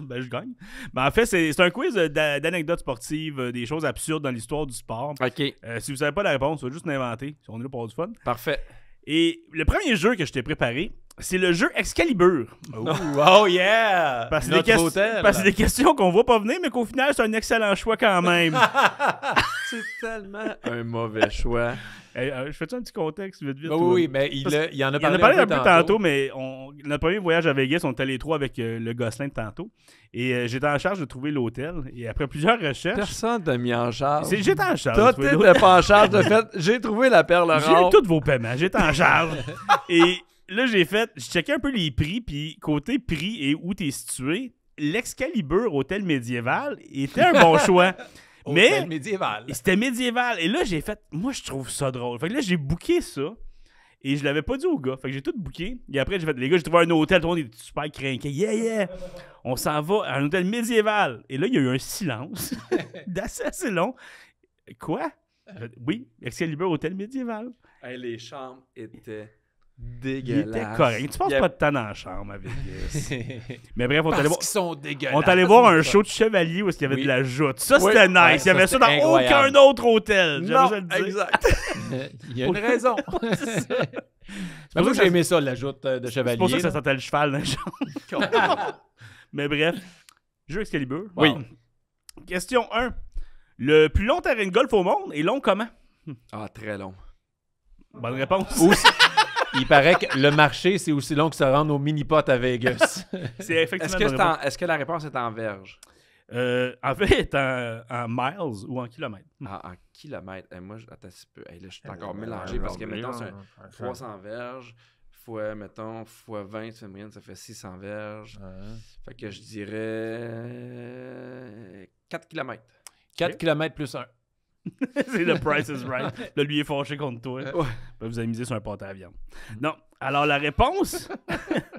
S2: ben, je gagne. Ben, en fait, c'est un quiz euh, d'anecdotes sportives, euh, des choses absurdes dans l'histoire du sport. OK. si vous savez pas la réponse, vous juste l'inventer. On est là pour avoir du fun. Parfait. Et le premier jeu que je t'ai préparé, c'est le jeu Excalibur. Oh, oh yeah! Parce que c'est des, questions qu'on voit pas venir, mais qu'au final, c'est un excellent choix quand même.
S4: c'est tellement
S2: un mauvais choix. Euh, je fais-tu un petit contexte vite vite? oui, mais il, a, en a parlé, il en a un, peu, tantôt. mais on, notre premier voyage à Vegas, on était les trois avec euh, le Gosselin de tantôt. Et euh, j'étais en charge de trouver l'hôtel. Et après plusieurs recherches. Personne t'a mis en charge. J'étais en charge. Toi, t'étais pas en charge. De fait, j'ai trouvé la perle rare. J'ai tous vos paiements. J'étais en charge. et là, j'ai fait, j'ai checké un peu les prix, puis côté prix et où t'es situé, l'Excalibur Hôtel Médiéval était un bon choix. Mais médiéval. C'était médiéval. Et là, j'ai fait, moi, je trouve ça drôle. Fait que là, j'ai booké ça. Et je l'avais pas dit au gars. Fait que j'ai tout booké. Et après, j'ai fait, les gars, j'ai trouvé un hôtel. Tout le monde est super craqué. Yeah, yeah. On s'en va à un hôtel médiéval. Et là, il y a eu un silence d'assez long. Quoi? Euh. Oui, Excalibur Hôtel Médiéval.
S4: les chambres étaient
S2: dégueulasse. Il était correct. Tu passes pas de temps dans la chambre
S3: avec Mais bref, on t'allait voir. sont dégueulasses. On t'allait voir un show de chevalier
S2: où il y avait de la joute. Ça, c'était nice. il y avait ça dans aucun autre hôtel. Non, le dire. exact. il y a une raison. C'est pour ça que j'ai aimé ça, la joute de chevalier. C'est pour ça que ça euh, sentait le cheval dans la chambre. Mais bref, jeu Excalibur. Oui. Question 1. Le plus long terrain de golf au monde est long comment? Ah, très long. Bonne réponse il
S1: paraît que le marché, c'est aussi long que se rendre au mini-pot à Vegas. c'est effectivement.
S2: Est-ce que, la réponse est en verges? Euh, en fait, en, miles ou en kilomètres. Ah, en,
S4: kilomètres. Et eh, moi, je... attends un peu. Eh, là, je suis encore euh, mélangé euh, parce que, mettons, c'est 300 verges fois, mettons, 20, ça fait 600 verges. Fait que je dirais 4 kilomètres. 4 kilomètres km plus 1.
S2: c'est le Price is Right. Là, lui est fâché contre toi. Euh. Ouais. Ben, vous avez misé sur un pâté à Non. Alors, la réponse,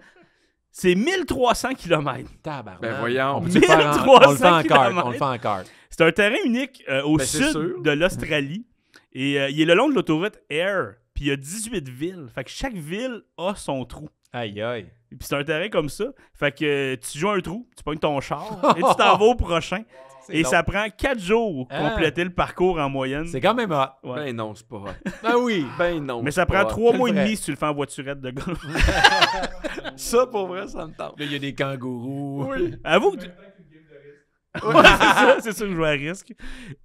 S2: c'est 1300 km. Tabarnak. Ben voyons, on, peut on le fait en C'est un terrain unique euh, au ben, sud de l'Australie. Et euh, il est le long de l'autoroute Air. Puis il y a 18 villes. Fait que chaque ville a son trou. Aïe, aïe. Puis c'est un terrain comme ça. Fait que tu joues un trou, tu pognes ton char et tu t'en vas au prochain. Et ça prend 4 jours pour hein? compléter le parcours en moyenne. C'est quand même hot. Ben non, c'est pas hot. Ben oui, ben non. Mais ça prend trois mois et demi si tu le fais en voiturette de golf. ça, pour vrai, ça me tente. Là, il y a des kangourous. Oui. Avoue que. c'est ça, c'est ça que je joue à risque.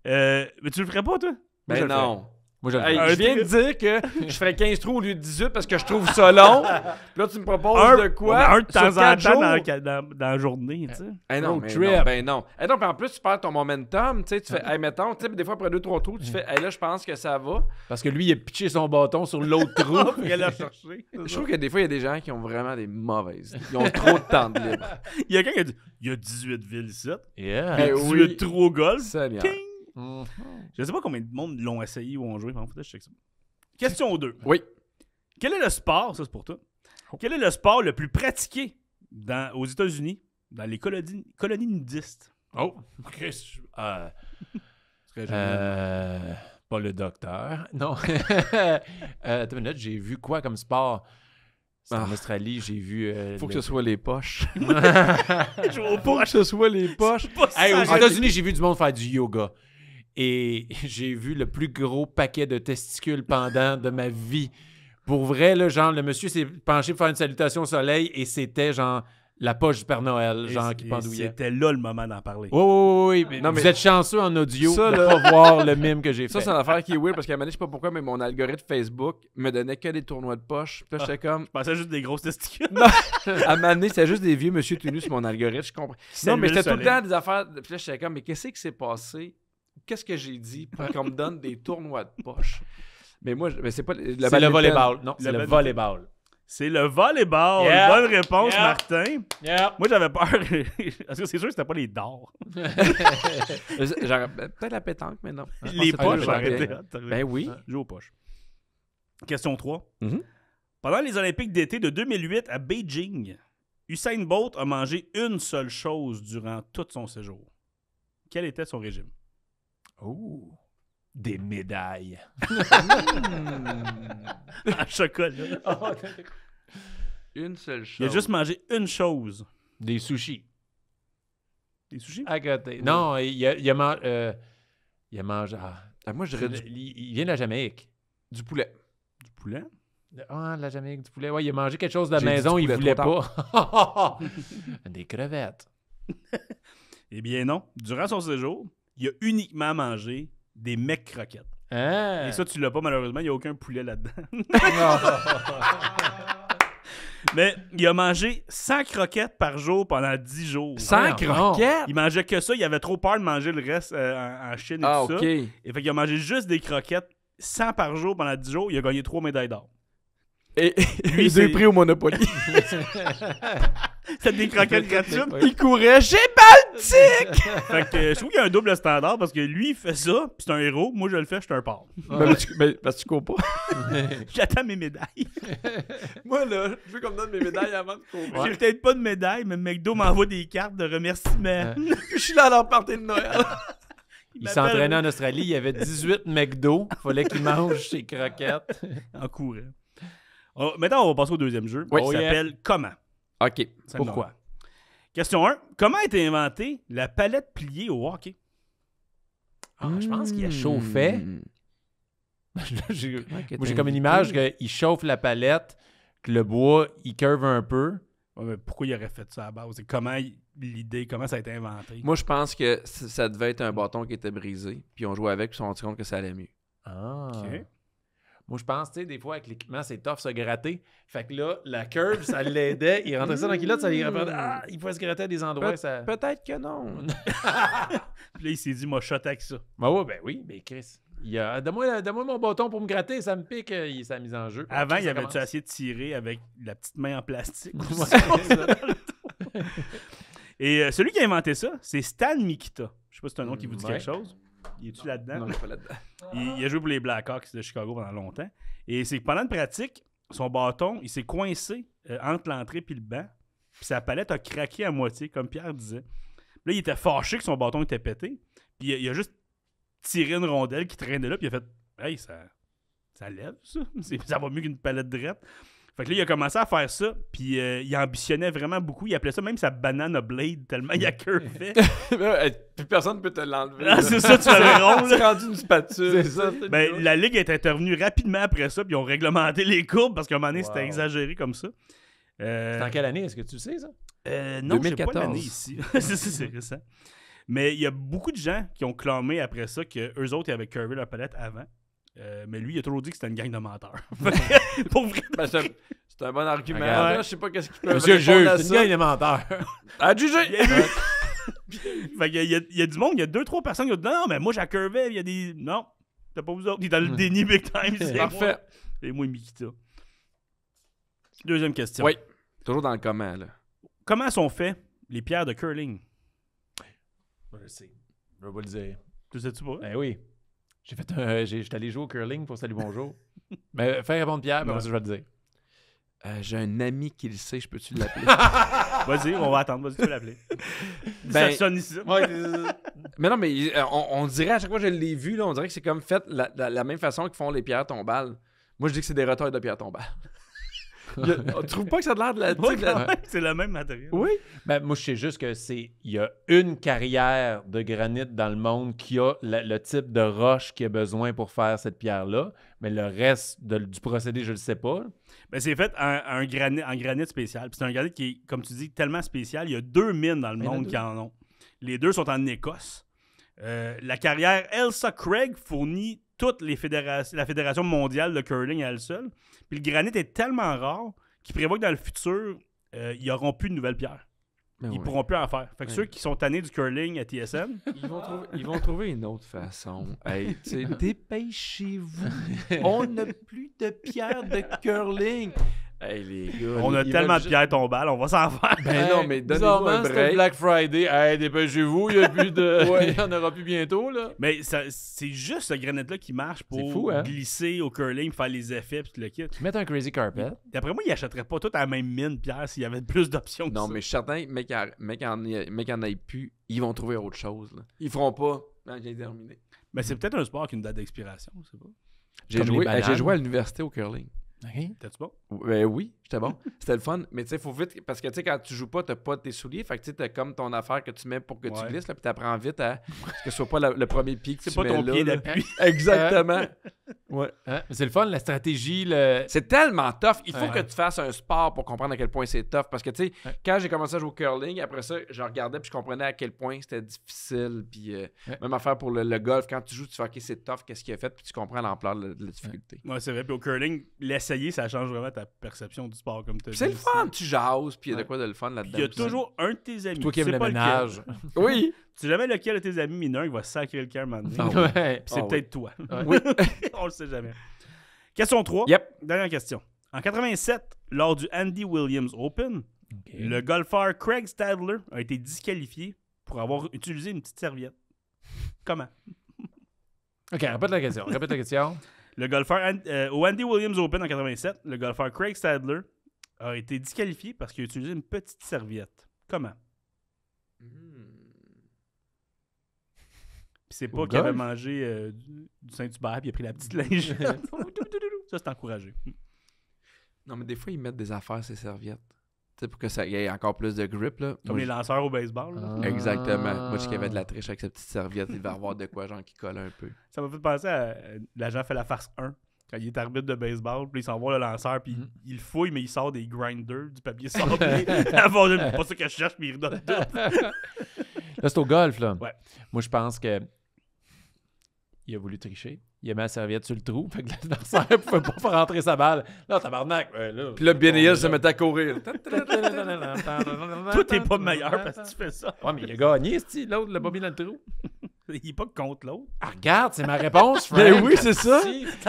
S2: Euh, mais tu le ferais pas, toi? Ben non je, viens de dire que je ferais 15 trous au lieu de 18 parce que je trouve
S4: ça long.
S3: Puis
S4: là, tu me proposes de quoi? Un de temps en temps dans, la journée, tu sais.
S2: Eh, eh non, ben
S4: non. Et eh en plus, tu perds ton momentum, tu sais. Tu fais, Eh, mettons, tu sais, des fois, après deux, trois trous, tu fais, Eh, là, je pense que ça va. Parce que lui, il a pitché son bâton sur l'autre trou. il a cherché. Je trouve que des fois, il y a des gens qui ont vraiment des mauvaises. Ils ont trop de temps de libre. il y a quelqu'un qui a dit, il y a
S2: 18 villes ici. Yeah. 18 ben oui. trous au golf. Seigneur. Je mhm. ne Je sais pas combien de monde l'ont essayé ou ont joué. Question 2. Oui. Quel est le sport, ça c'est pour toi, oh. quel est le sport le plus pratiqué aux États-Unis dans les colonies, colonies nudistes? Oh, euh,
S1: euh, pas le docteur. Non. Euh, attends une minute, j'ai vu quoi comme sport? En ah. Australie, j'ai vu. Faut que ce soit les poches. Faut
S4: que ce soit les poches. aux États-Unis,
S1: j'ai vu du monde faire du yoga et j'ai vu le plus gros paquet de testicules pendant de ma vie. Pour vrai, genre, le monsieur s'est penché pour faire une salutation au soleil et c'était genre la poche du Père Noël, genre, qui pendouillait.
S2: C'était là le moment d'en parler. Oui, oui, oui. Mais vous êtes chanceux en audio de pas voir le mime que j'ai fait. Ça, c'est une affaire
S4: qui est weird parce qu'à un moment, je sais pas pourquoi, mais mon algorithme Facebook me donnait que des tournois de poche. Ah, comme. Je pensais juste des grosses testicules. à un moment c'était juste des vieux monsieur tenus sur mon algorithme. Je comprends. Non, mais c'était tout le temps des affaires. Puis là, j'étais comme, mais qu'est-ce qui s'est passé? qu'est-ce que j'ai dit pour qu'on me
S2: donne des tournois de poche?
S4: Mais moi, c'est pas la C'est le volleyball. Non, c'est le volleyball.
S2: C'est le volleyball. Bonne réponse, Martin. Moi, j'avais peur. Parce que c'est sûr que c'était pas les dards. peut-être la pétanque, mais non. les poches, j'aurais Ben oui. Joue aux poches. Question 3. Mm-hmm. Pendant les Olympiques d'été de 2008 à Beijing, Usain Bolt a mangé une seule chose durant tout son séjour. Quel était son régime? Oh! Des médailles. en hmm. chocolat. Ah, une seule chose. Il a juste mangé une chose. Des sushis.
S4: Des sushis? Non,
S1: il a, il euh, il a mangé. Ah. Ah, moi, je dirais. Il vient de la Jamaïque. Du poulet. Du poulet? Ah, de la Jamaïque, du poulet. Ouais, il a mangé quelque chose de la maison, il voulait pas.
S2: Des crevettes. eh bien, non. Durant son séjour, il a uniquement mangé des mecs croquettes. Hein? Et ça, tu l'as pas malheureusement, il n'y a aucun poulet là-dedans. Mais il a mangé 100 croquettes par jour pendant 10 jours. 100 croquettes? Il mangeait que ça. Il avait trop peur de manger le reste euh, en, Chine et ah, tout ça. Et fait qu'il a mangé juste des croquettes 100 par jour pendant 10 jours. Il a gagné 3 médailles d'or. Et lui, pris au Monopoly. C'était des croquettes gratuites. Il courait J'ai
S4: Baltic! fait
S2: que je trouve qu'il y a un double standard parce que lui, il fait ça, puis c'est un héros. Moi, je le fais, je suis un porc. Ben, mais, parce que tu cours pas. J'attends mes médailles. Moi, là, je veux qu'on me donne mes médailles avant de courir. J'ai peut-être pas de médailles, mais McDo m'envoie des cartes de remerciement. je suis là à leur party de Noël. Il,
S1: s'entraînait en Australie, il y avait 18
S2: McDo. Fallait qu'il mange ses croquettes. En courant. Oh, maintenant, on va passer au deuxième jeu Il oh, s'appelle Comment. OK. Pourquoi? Question 1. Comment a été inventée la palette pliée au hockey?
S3: Ah, Je pense qu'il a hmm. chauffé. j'ai, comme une image
S2: qu'il chauffe la palette, que le bois, il curve un peu. pourquoi il aurait fait ça à base? comment l'idée, comment ça a été inventé?
S4: Moi, je pense que ça devait être un bâton qui était brisé, puis on jouait avec, puis on se rend compte que ça allait mieux. Ah.
S1: Moi, je pense, tu sais, des fois, avec l'équipement, c'est tough se gratter. Fait
S2: que là, la curve, ça l'aidait. Il rentrait ça dans culotte, ça lui rappelait. Mmh. Ah, il pouvait se gratter à des endroits. ça...
S4: Peut-être que non. Puis là,
S2: il s'est dit Moi, shot avec ça. Bah ouais, ben oui, mais Chris.
S1: A... Donne-moi mon bâton pour me gratter, ça me pique, euh, il s'est mis en jeu. Avant, il avait-tu essayé de tirer
S2: avec la petite main en plastique Et euh, celui qui a inventé ça, c'est Stan Mikita. Je sais pas si c'est un nom qui vous dit quelque chose. Il est-tu là-dedans? il a joué pour les Blackhawks de Chicago pendant longtemps. Et c'est pendant une pratique, son bâton, il s'est coincé euh, entre l'entrée et le banc. Puis sa palette a craqué à moitié, comme Pierre disait. Là, il était fâché que son bâton était pété. Puis il, a juste tiré une rondelle qui traînait là, puis il a fait Hey, ça, ça lève, ça. ça va mieux qu'une palette droite. Fait que là, il a commencé à faire ça, puis euh, il ambitionnait vraiment beaucoup. Il appelait ça même sa banana blade, tellement il a curvé. Puis personne ne peut te l'enlever. Ah, c'est ça, tu le rond. Tu rendu une spatule. Ça, ben, la Ligue est intervenue rapidement après ça, puis ils ont réglementé les courbes parce qu'à un moment donné, c'était exagéré comme ça. Euh... en quelle année, est-ce que tu sais ça? Euh, non, je pas l'année ici. c'est récent. Mais il y a beaucoup de gens qui ont clamé après ça qu'eux autres, ils avaient curvé leur palette avant. Euh, mais lui, il a toujours dit que c'était une gang de menteurs. Pour vrai. Ben, c'est un bon argument. je sais pas qu'est-ce qu'il peut Monsieur juge, c'est une gang de menteurs. À juger! il y, a, il y, a du monde, il y a deux, trois personnes qui ont dit non, mais moi j'accurvais, il y a des. Non, t'as pas besoin autres. Il est dans le hmm. déni big time. Parfait. et moi il et Mikita. Deuxième question. Oui. Toujours dans le comment, là. Comment sont faites les pierres de curling? Je sais. Je vais vous le dire. Tu sais-tu pas? Eh oui. J'ai fait
S1: un. Euh, J'étais allé jouer au curling pour Salut Bonjour. Mais euh, fais répondre Pierre, ben, que je vais te dire.
S4: Euh, j'ai un ami qui le sait, je peux-tu l'appeler?
S2: vas-y, on va attendre, vas-y, tu peux l'appeler. Ben, ça sonne ici.
S4: mais non, mais on, dirait à chaque fois que je l'ai vu, là, on dirait que c'est comme fait la, la, même façon qu'ils font les pierres tombales. Moi, je dis que c'est des retards de pierres tombales
S2: ne trouve pas que ça a l'air de la. c'est le même matériel. Oui.
S4: Ben, moi, je sais juste que c'est. Il
S1: y a une carrière de granit dans le monde qui a le type de roche qui a besoin
S2: pour faire cette pierre-là. Mais le reste du procédé, je ne le sais pas. Mais ben, c'est fait un, granit, granit spécial. c'est un granit qui est, comme tu dis, tellement spécial. Il y a deux mines dans le monde qui en ont. Les deux sont en Écosse. Euh, la carrière Elsa Craig fournit toute la Fédération mondiale de curling à elle seule le granit est tellement rare qu'il prévoit que dans le futur, euh, ils n'auront plus de nouvelles pierres. Ben ils pourront plus en faire. ceux qui sont tannés du curling à TSM... ils vont, trouver, une autre façon.
S4: dépêchez-vous. On n'a plus de pierres de curling
S2: les gars, on a tellement de pierres tombales, on va s'en faire. Ben non, mais donnez-nous Black Friday. dépêchez-vous, il n'y a plus de... en aura plus bientôt, là. Mais c'est juste ce grenade-là qui marche pour hein? glisser au curling, faire les effets, puis le kit.
S1: Mettre un crazy carpet.
S2: D'après moi, ils n'achèteraient pas tout à la même mine, Pierre, s'il y avait plus d'options Non, mais je suis certain, mec, en, plus,
S4: ils vont trouver autre chose, là.
S2: Ils feront pas. Ah, j'ai terminé. Mais c'est peut-être un sport qui a une date d'expiration, je pas. J'ai joué, joué à
S4: l'université au curling.
S2: OK. T'es-tu bon?
S4: Ben oui. C'était bon. C'était le fun. Mais tu sais, faut vite. Parce que tu sais, quand tu joues pas, t'as pas tes souliers. Fait que tu sais, t'as comme ton affaire que tu mets pour que tu glisses, là, puis t'apprends vite à. ce que ce soit pas le premier pic que pas ton pied d'appui. Exactement. Hein? ouais. Hein? C'est le fun, la stratégie. Le... C'est tellement tough. Il faut que tu fasses un sport pour comprendre à quel point c'est tough. Parce que tu sais, quand j'ai commencé à jouer au curling, après ça, je regardais puis je comprenais à quel point c'était difficile. Puis euh, même affaire pour le, golf. Quand tu joues, tu fais OK, c'est tough, qu'est-ce qu'il a fait, puis tu comprends l'ampleur de, la difficulté.
S2: Ouais, c'est vrai. Puis au curling, l'essayer, ça change vraiment ta perception c'est le fun,
S4: tu jases, puis il y a de quoi de le fun là-dedans. Il y a toujours un de tes amis. Toi qui aimes le ménage. oui.
S2: Tu sais jamais lequel de tes amis mineurs qui va sacrer le cœur ah c'est ah peut-être toi. Oui. On le sait jamais. Question 3. Yep. Dernière question. En 87, lors du Andy Williams Open, le golfeur Craig Stadler a été disqualifié pour avoir utilisé une petite serviette. Comment? OK, répète la question. Répète la question. Le golfeur euh, au Andy Williams Open en 87, le golfeur Craig Stadler a été disqualifié parce qu'il a utilisé une petite serviette. Comment? Puis c'est pas qu'il avait mangé euh, du, Saint-Hubert puis il a pris la petite linge. ça, c'est encouragé.
S4: Non, mais des fois, ils mettent des affaires ces serviettes pour que ça ait encore plus de grip. Là. Comme les lanceurs au baseball. Ah. Exactement. Moi, je qui avait de la triche avec cette petite serviette, il va avoir de quoi, genre, qui colle un peu.
S2: Ça m'a fait penser à euh, l'agent fait la farce 1 quand il est arbitre de baseball, puis il s'envoie le lanceur, puis mm-hmm. il, fouille, mais il sort des grinders, du papier sablé. c'est pas ça que je cherche, mais il redonne tout. là, c'est au golf, là. Ouais.
S1: Moi, je pense que il a voulu tricher il a mis la serviette sur le trou, fait que l'adversaire pouvait pas faire rentrer sa balle. Là, tabarnak! Ouais, là, Puis là, se mettait à courir. Tout est pas meilleur parce que tu fais ça. Ouais, mais il a gagné, l'autre, le pas dans le trou. Il est pas contre l'autre. Ah, regarde, c'est ma réponse, ben Frank. Ben oui,
S4: c'est ça.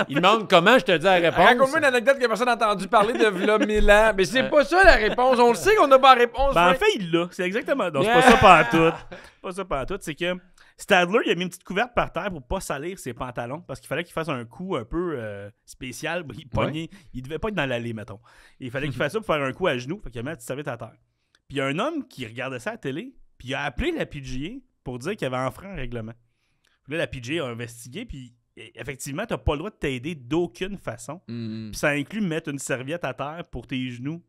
S4: il demande comment je te dis la réponse. Raconte-moi une anecdote que personne n'a entendu parler de Vla Milan. Mais c'est pas ça la réponse.
S2: On le sait qu'on n'a pas la réponse. Ben, en fait, il l'a. C'est exactement. Non, c'est pas ça pas tout. Pas ça pas tout. C'est que Stadler, il a mis une petite couverte par terre pour pas salir ses pantalons parce qu'il fallait qu'il fasse un coup un peu euh, spécial. Il pognait, il devait pas être dans l'allée, mettons. il fallait qu'il fasse ça pour faire un coup à genoux. Fait qu'il a mis la serviette à terre. Puis il y a un homme qui regardait ça à la télé, puis il a appelé la PGA pour dire qu'il y avait un règlement. la PGA a investigué, puis e, effectivement, n'as pas le droit de t'aider d'aucune façon. Mm-hmm. Puis ça inclut mettre une serviette à terre pour tes genoux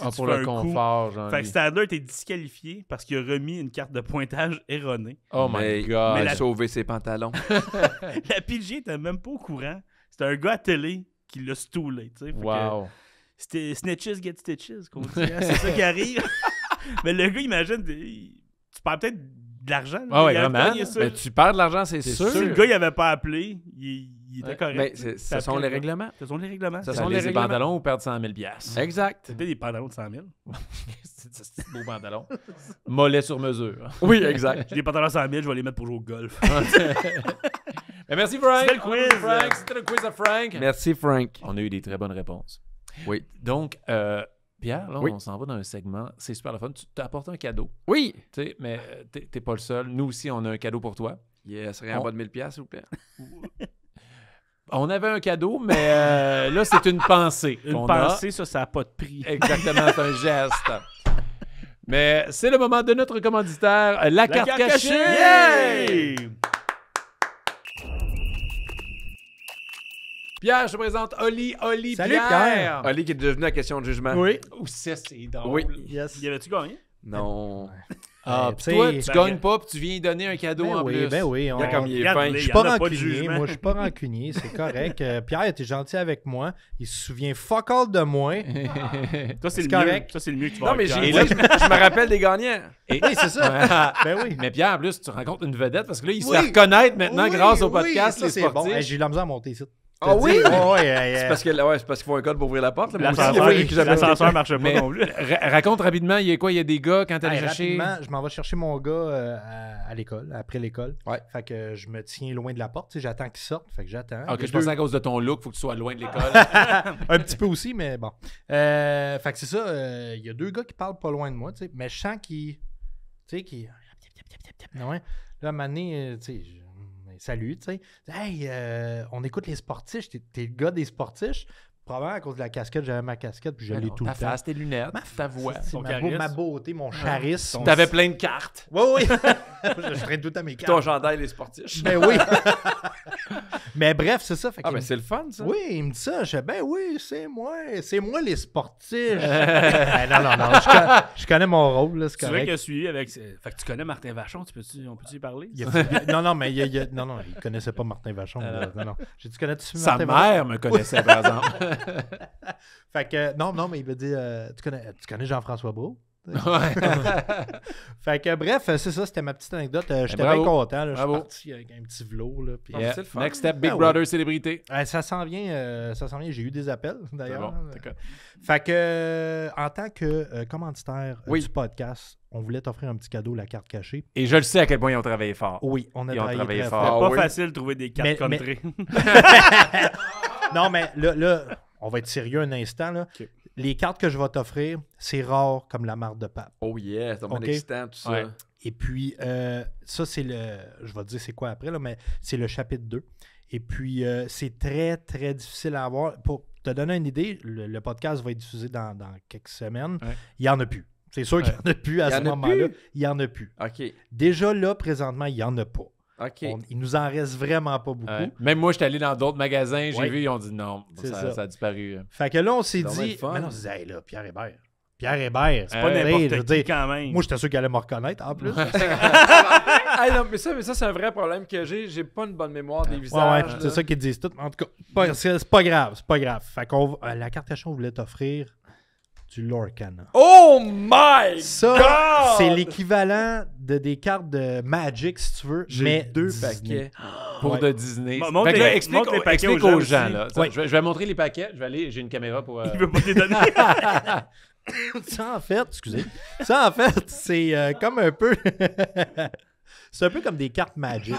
S2: ah, pour le confort, genre. Fait que Stadler était disqualifié parce qu'il a remis une carte de pointage erronée. Oh my god. Mais a sauvé
S4: ses pantalons.
S2: la PG était même pas au courant. C'était un gars à télé qui l'a stoulé, tu sais. Wow. C'était snitches get stitches, qu'on hein. C'est ça qui arrive. Mais le gars, imagine, tu perds peut-être de l'argent. Ah ouais, vraiment. Mais tu perds de l'argent, c'est sûr. Si le gars, il avait pas appelé, il il était ben, ce sont, les règlements. Ce sont les règlements. Ce sont les pantalons
S1: ou perdre 100 000 Exact.
S2: C'était des pantalons de 100 000. c'est des beaux pantalon. Mollet sur mesure. Oui, exact. J'ai des pantalons à 100 000, je vais les mettre pour jouer au golf. Mais ben, merci, Frank. C'était le quiz.
S1: C'était le quiz à Frank. Merci, Frank. On a eu des très bonnes réponses. Oui. Donc, euh, Pierre, là, on s'en va dans un segment. C'est super le fun. Tu t'apportes un cadeau. Oui. Tu sais, mais euh, t'es pas le seul. Nous aussi, on a un cadeau pour toi. Yes, rien on... en bas
S4: de 1000$, s'il vous plaît.
S1: On avait un cadeau, mais euh, là, c'est une pensée. Une pensée, ça, ça n'a pas de prix. Exactement, c'est un
S4: geste.
S1: mais c'est le moment de notre commanditaire, euh, la,
S2: carte, cachée.
S4: Pierre, je présente Oli, Oli, Salut, Pierre. Oli qui est devenu la question de jugement. Oui.
S1: Ou c'est drôle. Oui.
S4: Yes. Y avait-tu gagné? Non. Ah, euh, toi, tu
S1: ben, gagnes pas, puis tu viens donner un ben cadeau ben en oui, plus. Ben oui, on, comme il est fin. Je suis pas rancunier, moi, je suis pas
S5: rancunier, c'est correct. Euh, Pierre, était gentil avec moi. Il se souvient fuck all de moi.
S1: toi, c'est le correct. Mieux. Toi, c'est le mieux que tu vas Non, mais là, je, me rappelle des gagnants. Et... Oui, c'est ça.
S4: ben oui. Mais Pierre, en plus, tu rencontres une vedette, parce que là, il se oui. maintenant grâce au podcast, les sportifs. J'ai eu
S5: la misère à monter ici. Ah oui? Euh, c'est parce
S4: qu'il faut un code pour ouvrir la porte. L'ascenseur ne marche pas non plus. Raconte rapidement, il y a quoi? Il y a des gars
S1: quand
S5: tu allé chercher? je m'en vais chercher mon gars euh, à, l'école, après l'école. Ouais. Fait que je me tiens loin de la porte. J'attends qu'il sorte. Fait que j'attends. Ok, ah, je pense à cause de ton look, faut que tu
S1: sois loin de l'école. un petit peu
S5: aussi, mais bon. Euh, fait que c'est ça. Il y a deux gars qui parlent pas loin de moi, mais je sens qu'ils... Tu sais, qu'ils... Là, à un moment donné, tu sais salut, tu sais. Hey, euh, on écoute les sportifs, t'es, le gars des sportifs. Probablement à cause de la casquette, j'avais ma casquette, puis j'allais ben tout le temps. Ta face,
S1: tes lunettes, ma, ta voix, ma, beauté, mon charisme. T'avais plein de cartes. Oui, oui. je, je tout à mes cartes. Ton gendarme, les sportifs. Ben oui. mais
S5: bref, c'est ça. ah, mais ben, c'est le fun, ça. Oui, il me dit ça. Je ben oui, c'est moi. C'est moi les sportifs. Ben, non, non, non. Je, connais mon rôle, là, c'est vrai qu'il je
S2: suivi avec. Fait que tu connais Martin Vachon, tu peux on peut-tu y parler?
S5: non, non, mais il, ne non, non, il connaissait pas Martin Vachon. Euh. Non, non. J'ai dit, connais-tu Martin Sa mère me connaissait, par exemple. fait que, non, non, mais il me dit euh, tu connais, tu connais Jean-François Beau fait que bref, c'est ça, c'était ma petite anecdote. Euh, j'étais bien content. je suis parti avec un petit vlog. Là, ah, euh, Next step, Big ah, Brother célébrité. Euh, ça s'en vient, ça s'en vient. J'ai eu des appels d'ailleurs. fait que en tant que commanditaire du podcast, on voulait t'offrir un petit cadeau, la carte cachée.
S1: Et je le sais à quel point ils ont travaillé fort. Oui,
S5: on a ils travaillé, travaillé fort. fort. Ah
S2: pas facile de trouver des cartes comme
S5: non, mais là, là, on va être sérieux un instant. Là les cartes que je vais t'offrir, c'est rare comme la marque de pape. Oh yeah, c'est okay? excitant tout ça. Et puis, euh, ça, c'est le. Je vais te dire c'est quoi après, là, mais c'est le chapitre 2. Et puis, euh, c'est très, très difficile à avoir. Pour te donner une idée, le, podcast va être diffusé dans, quelques semaines. Il n'y en a plus. C'est sûr qu'il n'y en a plus à ce moment-là. Il n'y en a plus. OK. Déjà là, présentement, il n'y en a pas il nous en reste vraiment pas beaucoup.
S1: Même moi, j'étais allé dans d'autres magasins, j'ai vu, ils ont dit non, ça, a disparu. Hein. Fait que là, on s'est dit, mais on s'est dit, là,
S4: Pierre Hébert.
S5: Pierre Hébert, c'est euh, pas n'importe qui, Moi, j'étais sûr qu'elle allait me reconnaître, en plus.
S4: mais ça, mais ça c'est un vrai problème que j'ai. J'ai pas une bonne mémoire des visages. c'est ça qu'ils
S5: disent tout. En tout cas, c'est pas grave, c'est pas grave. Fait qu'on, euh, la carte chaud, on voulait t'offrir du Lorcana. Oh my Ça, C'est l'équivalent de des cartes de Magic, si tu veux. mais deux paquets pour de Disney. montre, les, explique, les, paquets explique aux, gens.
S1: Là. Je, vais, montrer les paquets. Je vais aller, j'ai une caméra pour. Euh, Il veut pas les donner. ça, en fait, excusez.
S5: Ça, en fait, c'est euh, comme un peu. c'est un peu comme des cartes Magic.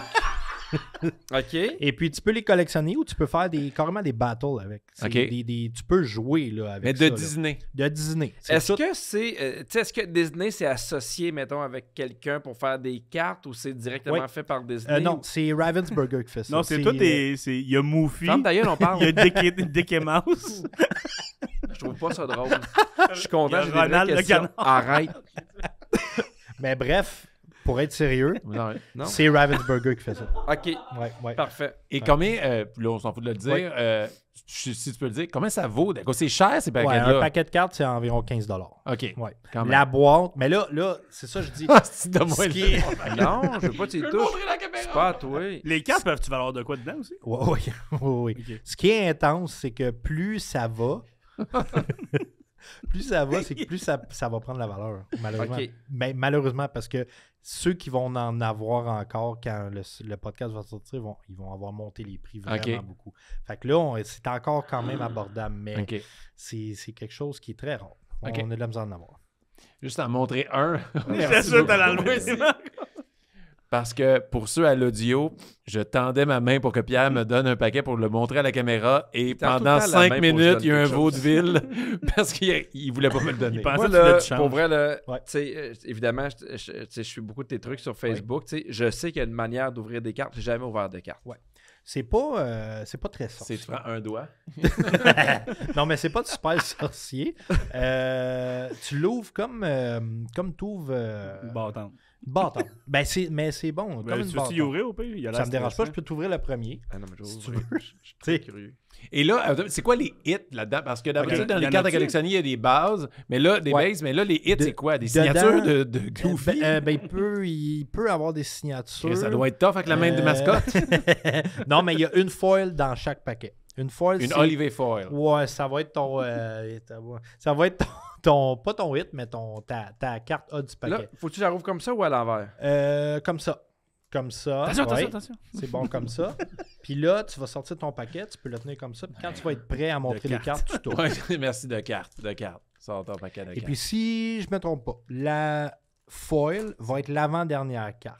S5: OK. Et puis, tu peux les collectionner ou tu peux faire des, carrément des battles avec. Ok. Des, des, tu peux jouer là, avec de ça, Disney. De Disney. Est-ce
S4: que c'est. Euh, est-ce que Disney, c'est associé, mettons, avec quelqu'un pour faire des cartes ou c'est directement fait par Disney? Euh, non,
S5: c'est Ravensburger qui fait ça. Non, c'est tout. Euh, il y a
S2: Moofy. d'ailleurs, on parle. Il y a Dick, Mouse.
S4: Je trouve pas ça drôle. Je suis content. Arrête.
S2: Mais bref, pour
S5: être sérieux, c'est Ravensburger qui fait ça.
S4: OK. Ouais, Parfait. Et combien,
S1: euh, là, on s'en fout de le dire, euh, si tu peux le dire, combien ça vaut? C'est cher, ces paquets-là? un paquet
S5: de cartes, c'est environ 15 OK. La boîte, mais là,
S1: là c'est ça que je dis.
S2: ah, ben
S5: Non, je veux pas
S2: que tu touches. tout. pas Les cartes peuvent-tu valoir de quoi dedans aussi? Oui,
S5: oui. oui. Ce qui est intense, c'est que plus ça va... plus ça va, c'est que plus ça, va prendre la valeur, malheureusement. Mais malheureusement, parce que ceux qui vont en avoir encore quand le, podcast va sortir, vont, ils vont avoir monté les prix vraiment beaucoup. Fait que là, c'est encore quand même abordable, mais c'est quelque chose qui est très rare. On, a de la en avoir.
S1: Juste à montrer un.
S5: C'est sûr,
S1: parce que pour ceux à l'audio, je tendais ma main pour que Pierre me donne un paquet pour le montrer à la caméra et pendant cinq minutes, il y a un vaudeville parce qu'il ne
S3: voulait pas me le donner. Moi, pour
S4: vrai, là, euh, évidemment, je, suis beaucoup de tes trucs sur Facebook. Je sais qu'il y a une manière d'ouvrir des cartes. Je n'ai jamais ouvert de cartes. Ouais. C'est pas, euh, c'est pas très sorcier. C'est un doigt. non, mais c'est pas du super sorcier.
S5: Euh, tu l'ouvres comme, comme tu ouvres. Bon, attends. Bâton, ben c'est, mais c'est bon. Ben, comme tu y au pire? ça me dérange pas, je hein? peux
S1: t'ouvrir le premier.
S4: Ah non, mais si tu veux.
S1: je, curieux. Et là, euh, c'est quoi les hits là-dedans? Parce que d'habitude, dans les cartes à collectionner, il y a des bases, mais là, des bases, mais là, les hits, c'est quoi? Des signatures de, de eh,
S5: Goofy? Ben, euh, ben, il, peut, il peut avoir des signatures. ça doit être tough avec la main de euh, mascotte. non, mais
S1: il y a une foil
S5: dans chaque paquet. Une foil. Une Foil. Ouais, ça va être ton. Euh, ça va être ton, Pas ton hit, mais ton, ta, ta carte A du paquet. Là,
S4: faut que tu j'arrive comme ça ou à l'envers
S5: euh, Comme ça. Comme ça. Attention, attention, attention. C'est bon comme ça. puis là, tu vas sortir ton paquet, tu peux le tenir comme ça. Puis quand tu vas être prêt à montrer les cartes, tu tournes.
S1: merci de cartes. De cartes. Sors ton paquet de Et puis
S5: si je me trompe pas, la foil va être l'avant-dernière carte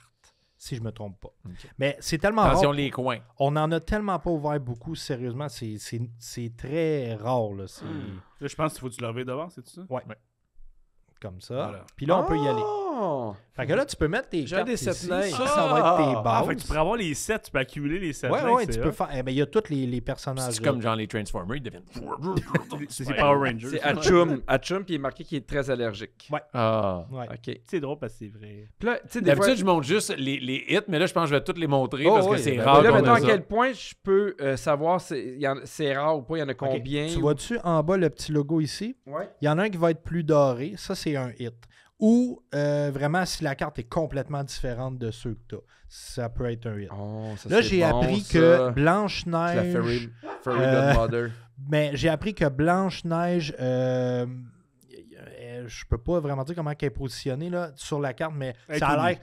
S5: si je me trompe pas. Mais c'est tellement Attention les coins. On n'en a tellement pas ouvert beaucoup, sérieusement. C'est très rare. Hmm. Là,
S2: je pense qu'il faut du lever devant, c'est ça? Oui. Comme ça. Puis là, on peut y ah! aller. Fait que là, tu peux mettre tes cartes
S5: des Ça, va être tes bases. Ah, ah, fait que tu
S2: peux avoir les sept, tu peux accumuler les 7 Ouais, ouais, tu peux faire... Eh ben, il y a tous
S5: les, personnages. C'est comme
S4: genre les Transformers, ils deviennent. C'est Power Rangers. C'est Achum. Achum, puis il est marqué qu'il est très allergique. Ouais. Ah, ok. C'est drôle parce que c'est vrai. D'habitude, je montre juste les, les
S1: hits, mais là, je pense que je
S4: vais toutes les montrer oh, parce que c'est rare. Là, maintenant, à quel point je peux euh, savoir si c'est rare ou pas, il y en a combien. Tu vois-tu
S5: en bas le petit logo ici? Ouais. Il y en a un qui va être plus doré. Ça, c'est un hit ou euh, vraiment si la carte est complètement différente de ceux que tu as. Ça peut être un hit. Oh, Là, euh, ben, j'ai appris que Blanche-Neige. La Fairy, Godmother. Euh, mais j'ai appris que Blanche-Neige, je peux pas vraiment dire comment elle est positionnée là, sur la carte, mais ça a l'air.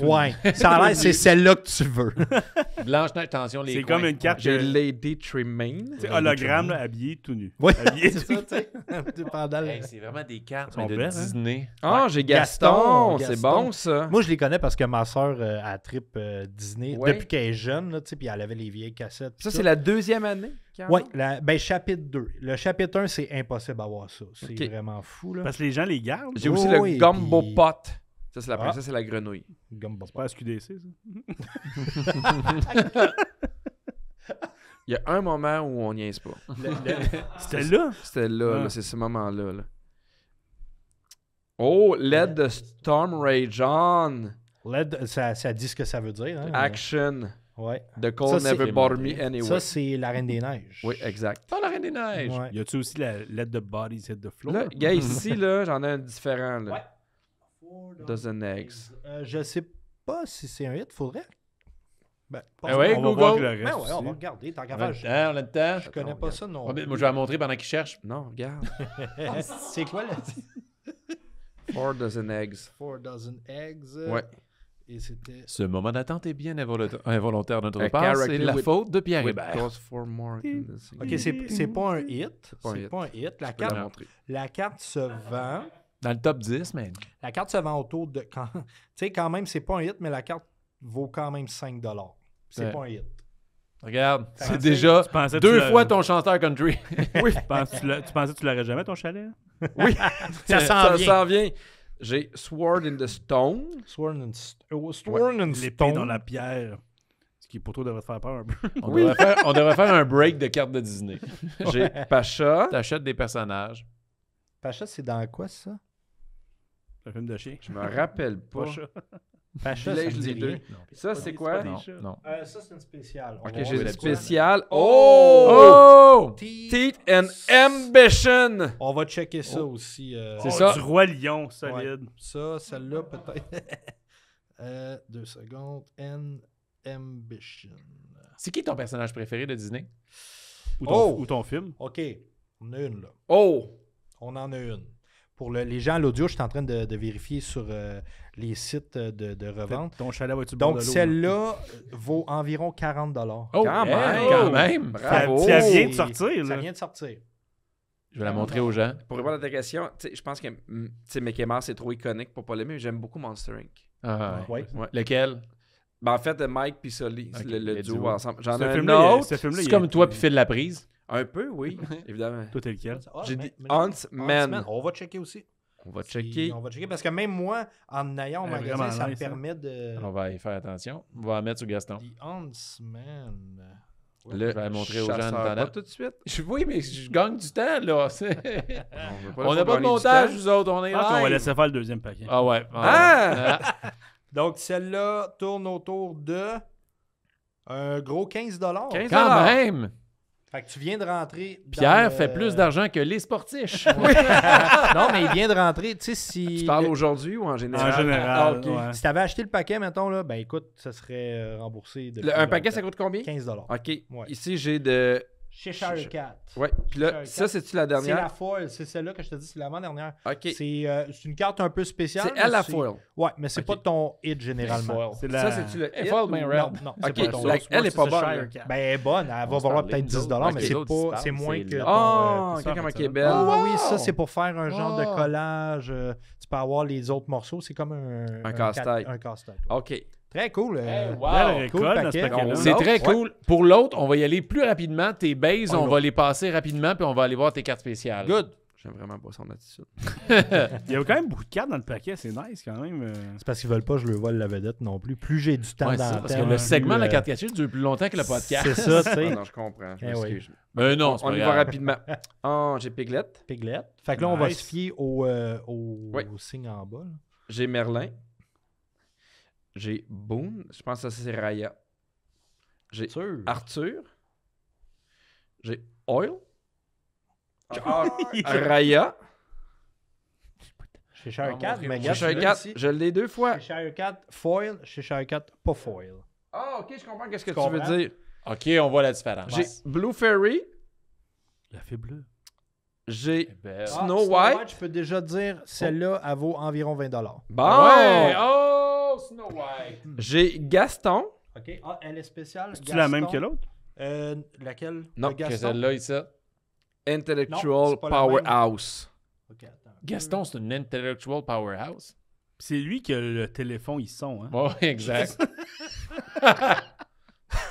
S1: ouais, ça a l'air, c'est
S3: celle-là que tu veux. Blanche, attention, les C'est comme une carte. J'ai
S4: Lady Tremaine.
S3: C'est hologramme, habillé tout nu. Oui, c'est ça, tu
S4: sais.
S1: c'est vraiment des cartes de hein? Disney. Ah, j'ai Gaston, c'est bon
S5: ça. Moi, je les connais parce que ma soeur euh, a trip euh, Disney depuis qu'elle est jeune, puis elle avait les vieilles cassettes. Ça, c'est la deuxième année? Oui, ben, chapitre 2. Le chapitre 1, c'est impossible d'avoir ça. C'est vraiment fou.
S4: Là. Parce que les gens les gardent. J'ai aussi le oh, gumbo pot. Ça, c'est la ah. princesse et la grenouille. Gumbo pot. pas SQDC, ça? Il y a un moment où on niaise pas. C'était là? C'était là, ah. c'est ce moment-là. Oh, l'ED the Storm Rage On. Led, ça, dit ce que ça veut dire. Hein, Action. Ouais. The Cold ça, Never bothered Me Anyway. Ça, c'est
S5: la Reine des Neiges.
S2: Oui, exact. Ah, la Reine des Neiges. Il Y a-tu aussi la Let the Bodies Hit the Floor? Là, gars,
S4: ici, là, j'en ai un différent. Là. Ouais. Dozen Eggs.
S5: Euh, je sais pas si c'est un hit, faudrait.
S4: Ben, eh ouais, on Google. Va voir le reste ben ouais, on va ben
S5: regarder. T'es regardé?
S1: je,
S4: on le temps. je connais pas ça non Moi, je vais la montrer pendant qu'il cherche. Non, regarde. Ah, c'est quoi là
S5: ?«
S4: Four Dozen Eggs.
S5: Four Dozen Eggs. Ouais.
S1: Ce moment d'attente est bien involontaire de notre part. C'est la faute de Pierre
S3: Ok, c'est pas
S5: un hit. C'est pas un hit. La carte, se vend.
S1: Dans le top 10, mais.
S5: La carte se vend autour de. tu sais, quand même, c'est pas un hit, mais la carte vaut quand même 5 C'est pas un hit.
S1: Regarde, c'est déjà deux fois ton chanteur country. oui. tu, pensais que tu l'aurais jamais, ton chalet? Oui, ça s'en vient.
S4: J'ai Sword in the Stone. Sword in, the Stone euh, ».«
S2: Sword ouais. Stone. dans la pierre. Ce qui pour toi devrait te faire peur On,
S1: devrait, faire, on devrait faire un break de cartes de Disney. J'ai Pacha. T'achètes des personnages.
S5: Pacha, c'est dans quoi ça?
S1: La film de chien. Je me rappelle
S5: pas. Pacha ça, c'est quoi? Non, euh, ça, c'est une spéciale. ok, j'ai spéciale. Oh! Oh! oh! Teeth and Ambition! On va checker ça oh. aussi. Euh, c'est ça. Du roi lion, solide. Ça, celle-là, peut-être. Euh, deux secondes. And Ambition.
S1: C'est qui ton personnage préféré de Disney? Ou ton, ou ton
S5: film. OK. On en a une, là. Oh! On en a une. Pour les gens à l'audio, je suis en train de, vérifier sur euh, les sites euh, de, revente. Donc, celle-là vaut environ 40 Oh, quand, même, quand même!
S1: Bravo! Ça, vient de sortir.
S4: Ça vient de sortir.
S1: Je vais la montrer aux gens.
S4: Pour répondre à ta question, je pense que mm, Mickey Mouse c'est trop iconique pour pas l'aimer. J'aime beaucoup Monster Inc. Ah, ouais. Lequel ben, En fait, Mike puis Sully, le, duo, ensemble. J'en ai un autre. C'est comme toi puis Phil prise. Un peu, oui, évidemment. Tout est lequel ah, J'ai dit On va checker aussi. On va checker. On
S5: va checker parce que même moi, en ayant au magasin, ça me hein. permet
S3: de.
S1: On va y faire attention. On va mettre sur Gaston. The
S5: Huntsman.
S1: je vais montrer aux gens tout de suite. oui, mais je gagne du temps, là. on n'a pas de montage, nous autres. On est là. Ah, on va
S2: laisser faire le deuxième paquet. Ah ouais. Ah!
S5: ah! Donc, celle-là tourne autour de un euh, gros 15 15 Quand même! Fait que tu viens de rentrer. Pierre fait plus
S1: d'argent que les sportifs. non, mais il vient de
S4: rentrer. Tu sais, si. Tu parles aujourd'hui ou en général? En général. Ah, si
S1: tu avais acheté le paquet,
S5: mettons, là, ben écoute, ça serait euh, remboursé. De un paquet, ça coûte combien? 15
S4: OK. Ici, j'ai
S5: de
S3: Cheshire Cat. Oui. Puis là, ça, c'est-tu la dernière? C'est la
S5: foil. C'est celle-là que je te dis, c'est l'avant-dernière. OK. C'est euh, une carte un peu spéciale. C'est elle la foil. Oui, mais c'est pas ton hit généralement. C'est la... Ça, c'est-tu le hit? Foil, mais non, non, OK. pas Elle est pas bonne. Ben, elle est bonne. Elle va avoir peut-être 10 dollars, mais c'est pas... C'est moins que. Euh, ah, oh, quelqu'un qui est belle. Ah oui, ça, c'est pour faire un genre de ah. collage. Euh, tu peux avoir les autres morceaux. C'est comme un. Un casse Un casse-tête. OK. Très cool. Euh,
S1: c'est très cool. Pour l'autre, on va y aller plus rapidement. Tes bases, on, va les passer rapidement, puis on va aller voir tes cartes spéciales. Good.
S4: J'aime vraiment pas son
S1: attitude.
S2: il y a quand même beaucoup de cartes dans le paquet, c'est nice quand même. Euh. C'est parce qu'ils veulent pas que je le vole la vedette
S5: non plus. Plus j'ai du temps ouais, dans Parce que le segment de la euh, carte
S2: cachée dure plus longtemps que le podcast. C'est ça, tu sais. Ah non, je comprends.
S4: Je moi eh Mais ben, non, on, on y va rapidement. Oh, j'ai Piglet. Piglet. Fait que là, on va se fier
S5: au, au signe en bas.
S4: J'ai Merlin. J'ai Boone. Je pense que c'est Raya. J'ai Arthur. Arthur. J'ai Oil.
S3: Ah. Raya.
S5: Chez Shire 4, mais je l'ai deux fois. Chez Shire 4, foil. Chez Shire 4, pas foil.
S4: Ah, ok, je comprends qu'est-ce que tu veux dire.
S1: Ok, on voit la différence. J'ai Blue Fairy.
S4: La fille bleue. J'ai eh ben, Snow, ah, White. Je peux
S5: déjà dire, celle-là, elle vaut environ 20$. Bon! Ouais!
S1: Oh! No hmm.
S4: J'ai Gaston.
S5: OK. Ah, elle est spéciale. cest la même que l'autre? Euh, laquelle?
S3: Non, c'est euh, celle-là ici. Intellectual Powerhouse.
S1: Gaston, c'est une intellectual powerhouse. C'est lui qui a le téléphone, ils sont. Hein? Oui, exact.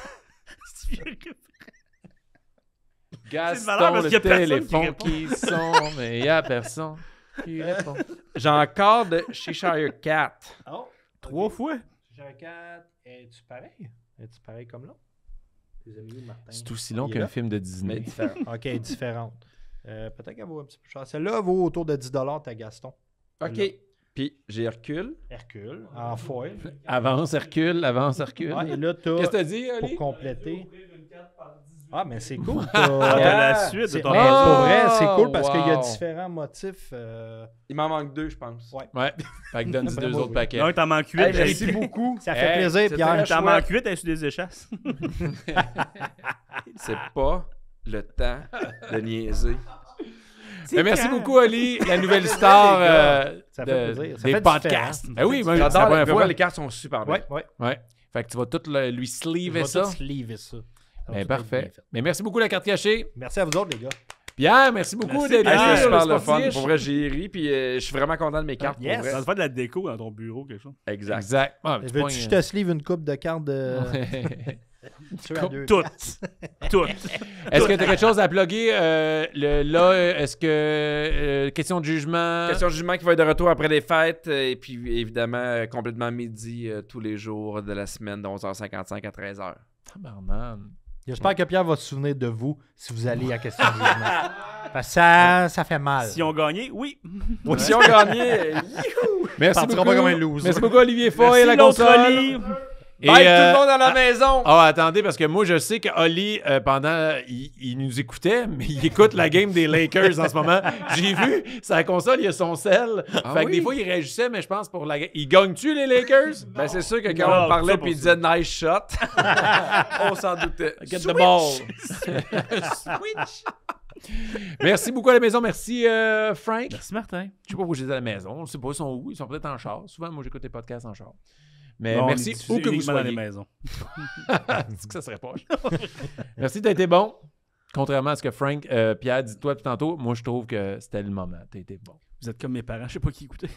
S3: Gaston, le téléphone qui sont, mais il n'y a
S4: personne qui répond. J'ai encore de Cheshire Cat. Oh, Trois fois?
S5: J'ai un 4. Es-tu pareil? Es-tu pareil comme là?
S4: C'est aussi long
S1: qu'un film de Disney.
S5: ok, différente. Euh, Peut-être qu'elle vaut un petit peu cher. Celle-là vaut autour de 10 ta Gaston.
S1: Ok. Puis j'ai Hercule.
S5: Hercule, en ah, foil.
S1: Avance, Hercule, avance, Hercule. Qu'est-ce que tu dit, Pour compléter. Une carte
S5: par ah, mais c'est cool. T'as la ah, suite de ton Pour vrai, c'est cool parce qu'il y a
S4: différents motifs. Euh, il m'en manque deux, je pense. Ouais. Fait que donne-y deux autres paquets. Non, t'en manques huit. merci beaucoup. Ça fait plaisir, Pierre. T'en manques huit, t'as sur
S2: des échasses.
S4: c'est pas le temps de niaiser. Ben, merci
S3: beaucoup, Ali, la nouvelle star euh, des podcasts. Ben oui, j'adore. Les cartes sont super
S4: belles. Ouais,
S1: ouais. Fait que tu vas tout lui sleever ça. Tout sleever ça. Mais ben, parfait. Mais merci
S5: beaucoup, la carte cachée. Merci à vous autres, les gars.
S4: Pierre, merci beaucoup d'être super le fun. Pour vrai, j'ai ri, puis euh, je suis vraiment content de mes cartes. Yes. Ça fait de la déco dans ton bureau, quelque chose. Exact. Exact. Ah, Veux-tu que je euh, te
S5: sleeve une coupe de cartes de. Toutes. Toutes.
S1: Est-ce que tu as quelque
S4: chose à plugger euh, là, est-ce que. question de jugement. Question de jugement qui va être de retour après les fêtes. Et puis, évidemment, complètement midi tous les jours de la semaine de 11h55 à 13h. Tabarnan.
S5: J'espère que Pierre va se souvenir de vous si vous allez à Question Parce ça, ça fait mal. Si on gagnait,
S4: oui.
S3: Si on gagnait, youhou!
S1: Merci beaucoup. Pas comme un loser. Olivier Foy, la console.
S3: Bye tout euh, le monde à la ah, maison! Oh,
S1: attendez, parce que moi, je sais que Oli, euh, pendant. Il, nous écoutait, mais il écoute la game des Lakers en ce moment. J'ai vu, sa console, il a son sel. Ah fait que des fois, il réagissait, mais je pense pour la. Il gagne-tu les Lakers? ben, c'est sûr que quand on parlait puis il disait nice shot, on s'en doutait. Get the ball! Switch! Merci beaucoup à la maison. Merci, euh, Frank. Merci, Martin. Je sais pas où j'étais à la maison. Je sais pas, ils sont où. Ils sont peut-être en char. Souvent, moi, j'écoute les podcasts en char. Mais merci où que vous soyez. dans les maisons. que ça serait pas. merci, t'as été bon. Contrairement à ce que Frank, euh, Pierre dit toi tout tantôt, moi je trouve que c'était le moment. T'as été bon. Vous êtes comme mes parents, je sais pas qui écoutait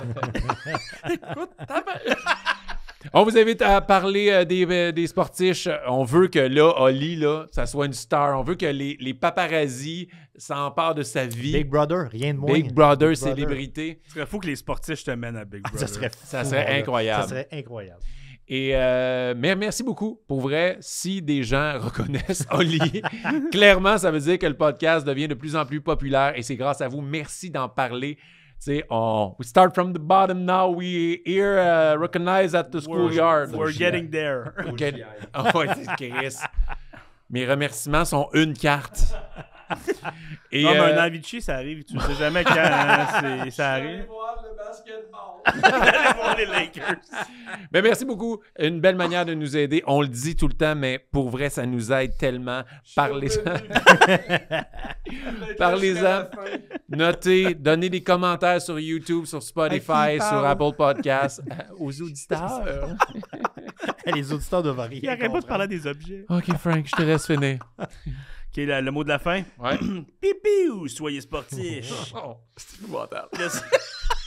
S1: Écoute, on vous invite à parler euh, euh, des, sportifs. On veut que là, Oli, là, ça soit une star. On veut que les, les paparazzis s'emparent de sa vie. Big Brother, rien de moins. Big Brother, célébrité.
S2: Ce serait fou que les sportifs te mènent à Big ah, Brother. ça serait, ça serait incroyable. Ça serait
S3: incroyable.
S1: Et euh, mais merci beaucoup. Pour vrai, si des gens reconnaissent Oli, clairement, ça veut dire que le podcast devient de plus en plus populaire et c'est grâce à vous. Merci d'en parler sais, on oh, we start from the bottom now, we here uh, recognize at
S2: the schoolyard. We're, we're getting there. Okay. Oh, okay. Oh,
S1: Mes remerciements sont une carte. Comme un euh, Avicii, ça
S2: arrive. Tu sais jamais quand
S1: hein,
S2: ça arrive. Allez voir le basketball.
S3: voir les Lakers.
S1: Ben, merci beaucoup. Une belle manière de nous aider. On le dit tout le temps, mais pour vrai, ça nous aide tellement. Parlez-en. Parlez-en. Notez, donnez des commentaires sur YouTube, sur Spotify, sur Apple Podcasts euh, aux auditeurs.
S2: les auditeurs doivent rien. Il pas de parler des objets. OK, Frank, je te laisse finir qui est le mot de la fin. Ouais. Pipiou, soyez sportifs. Oh, c'est épouvantable. Le-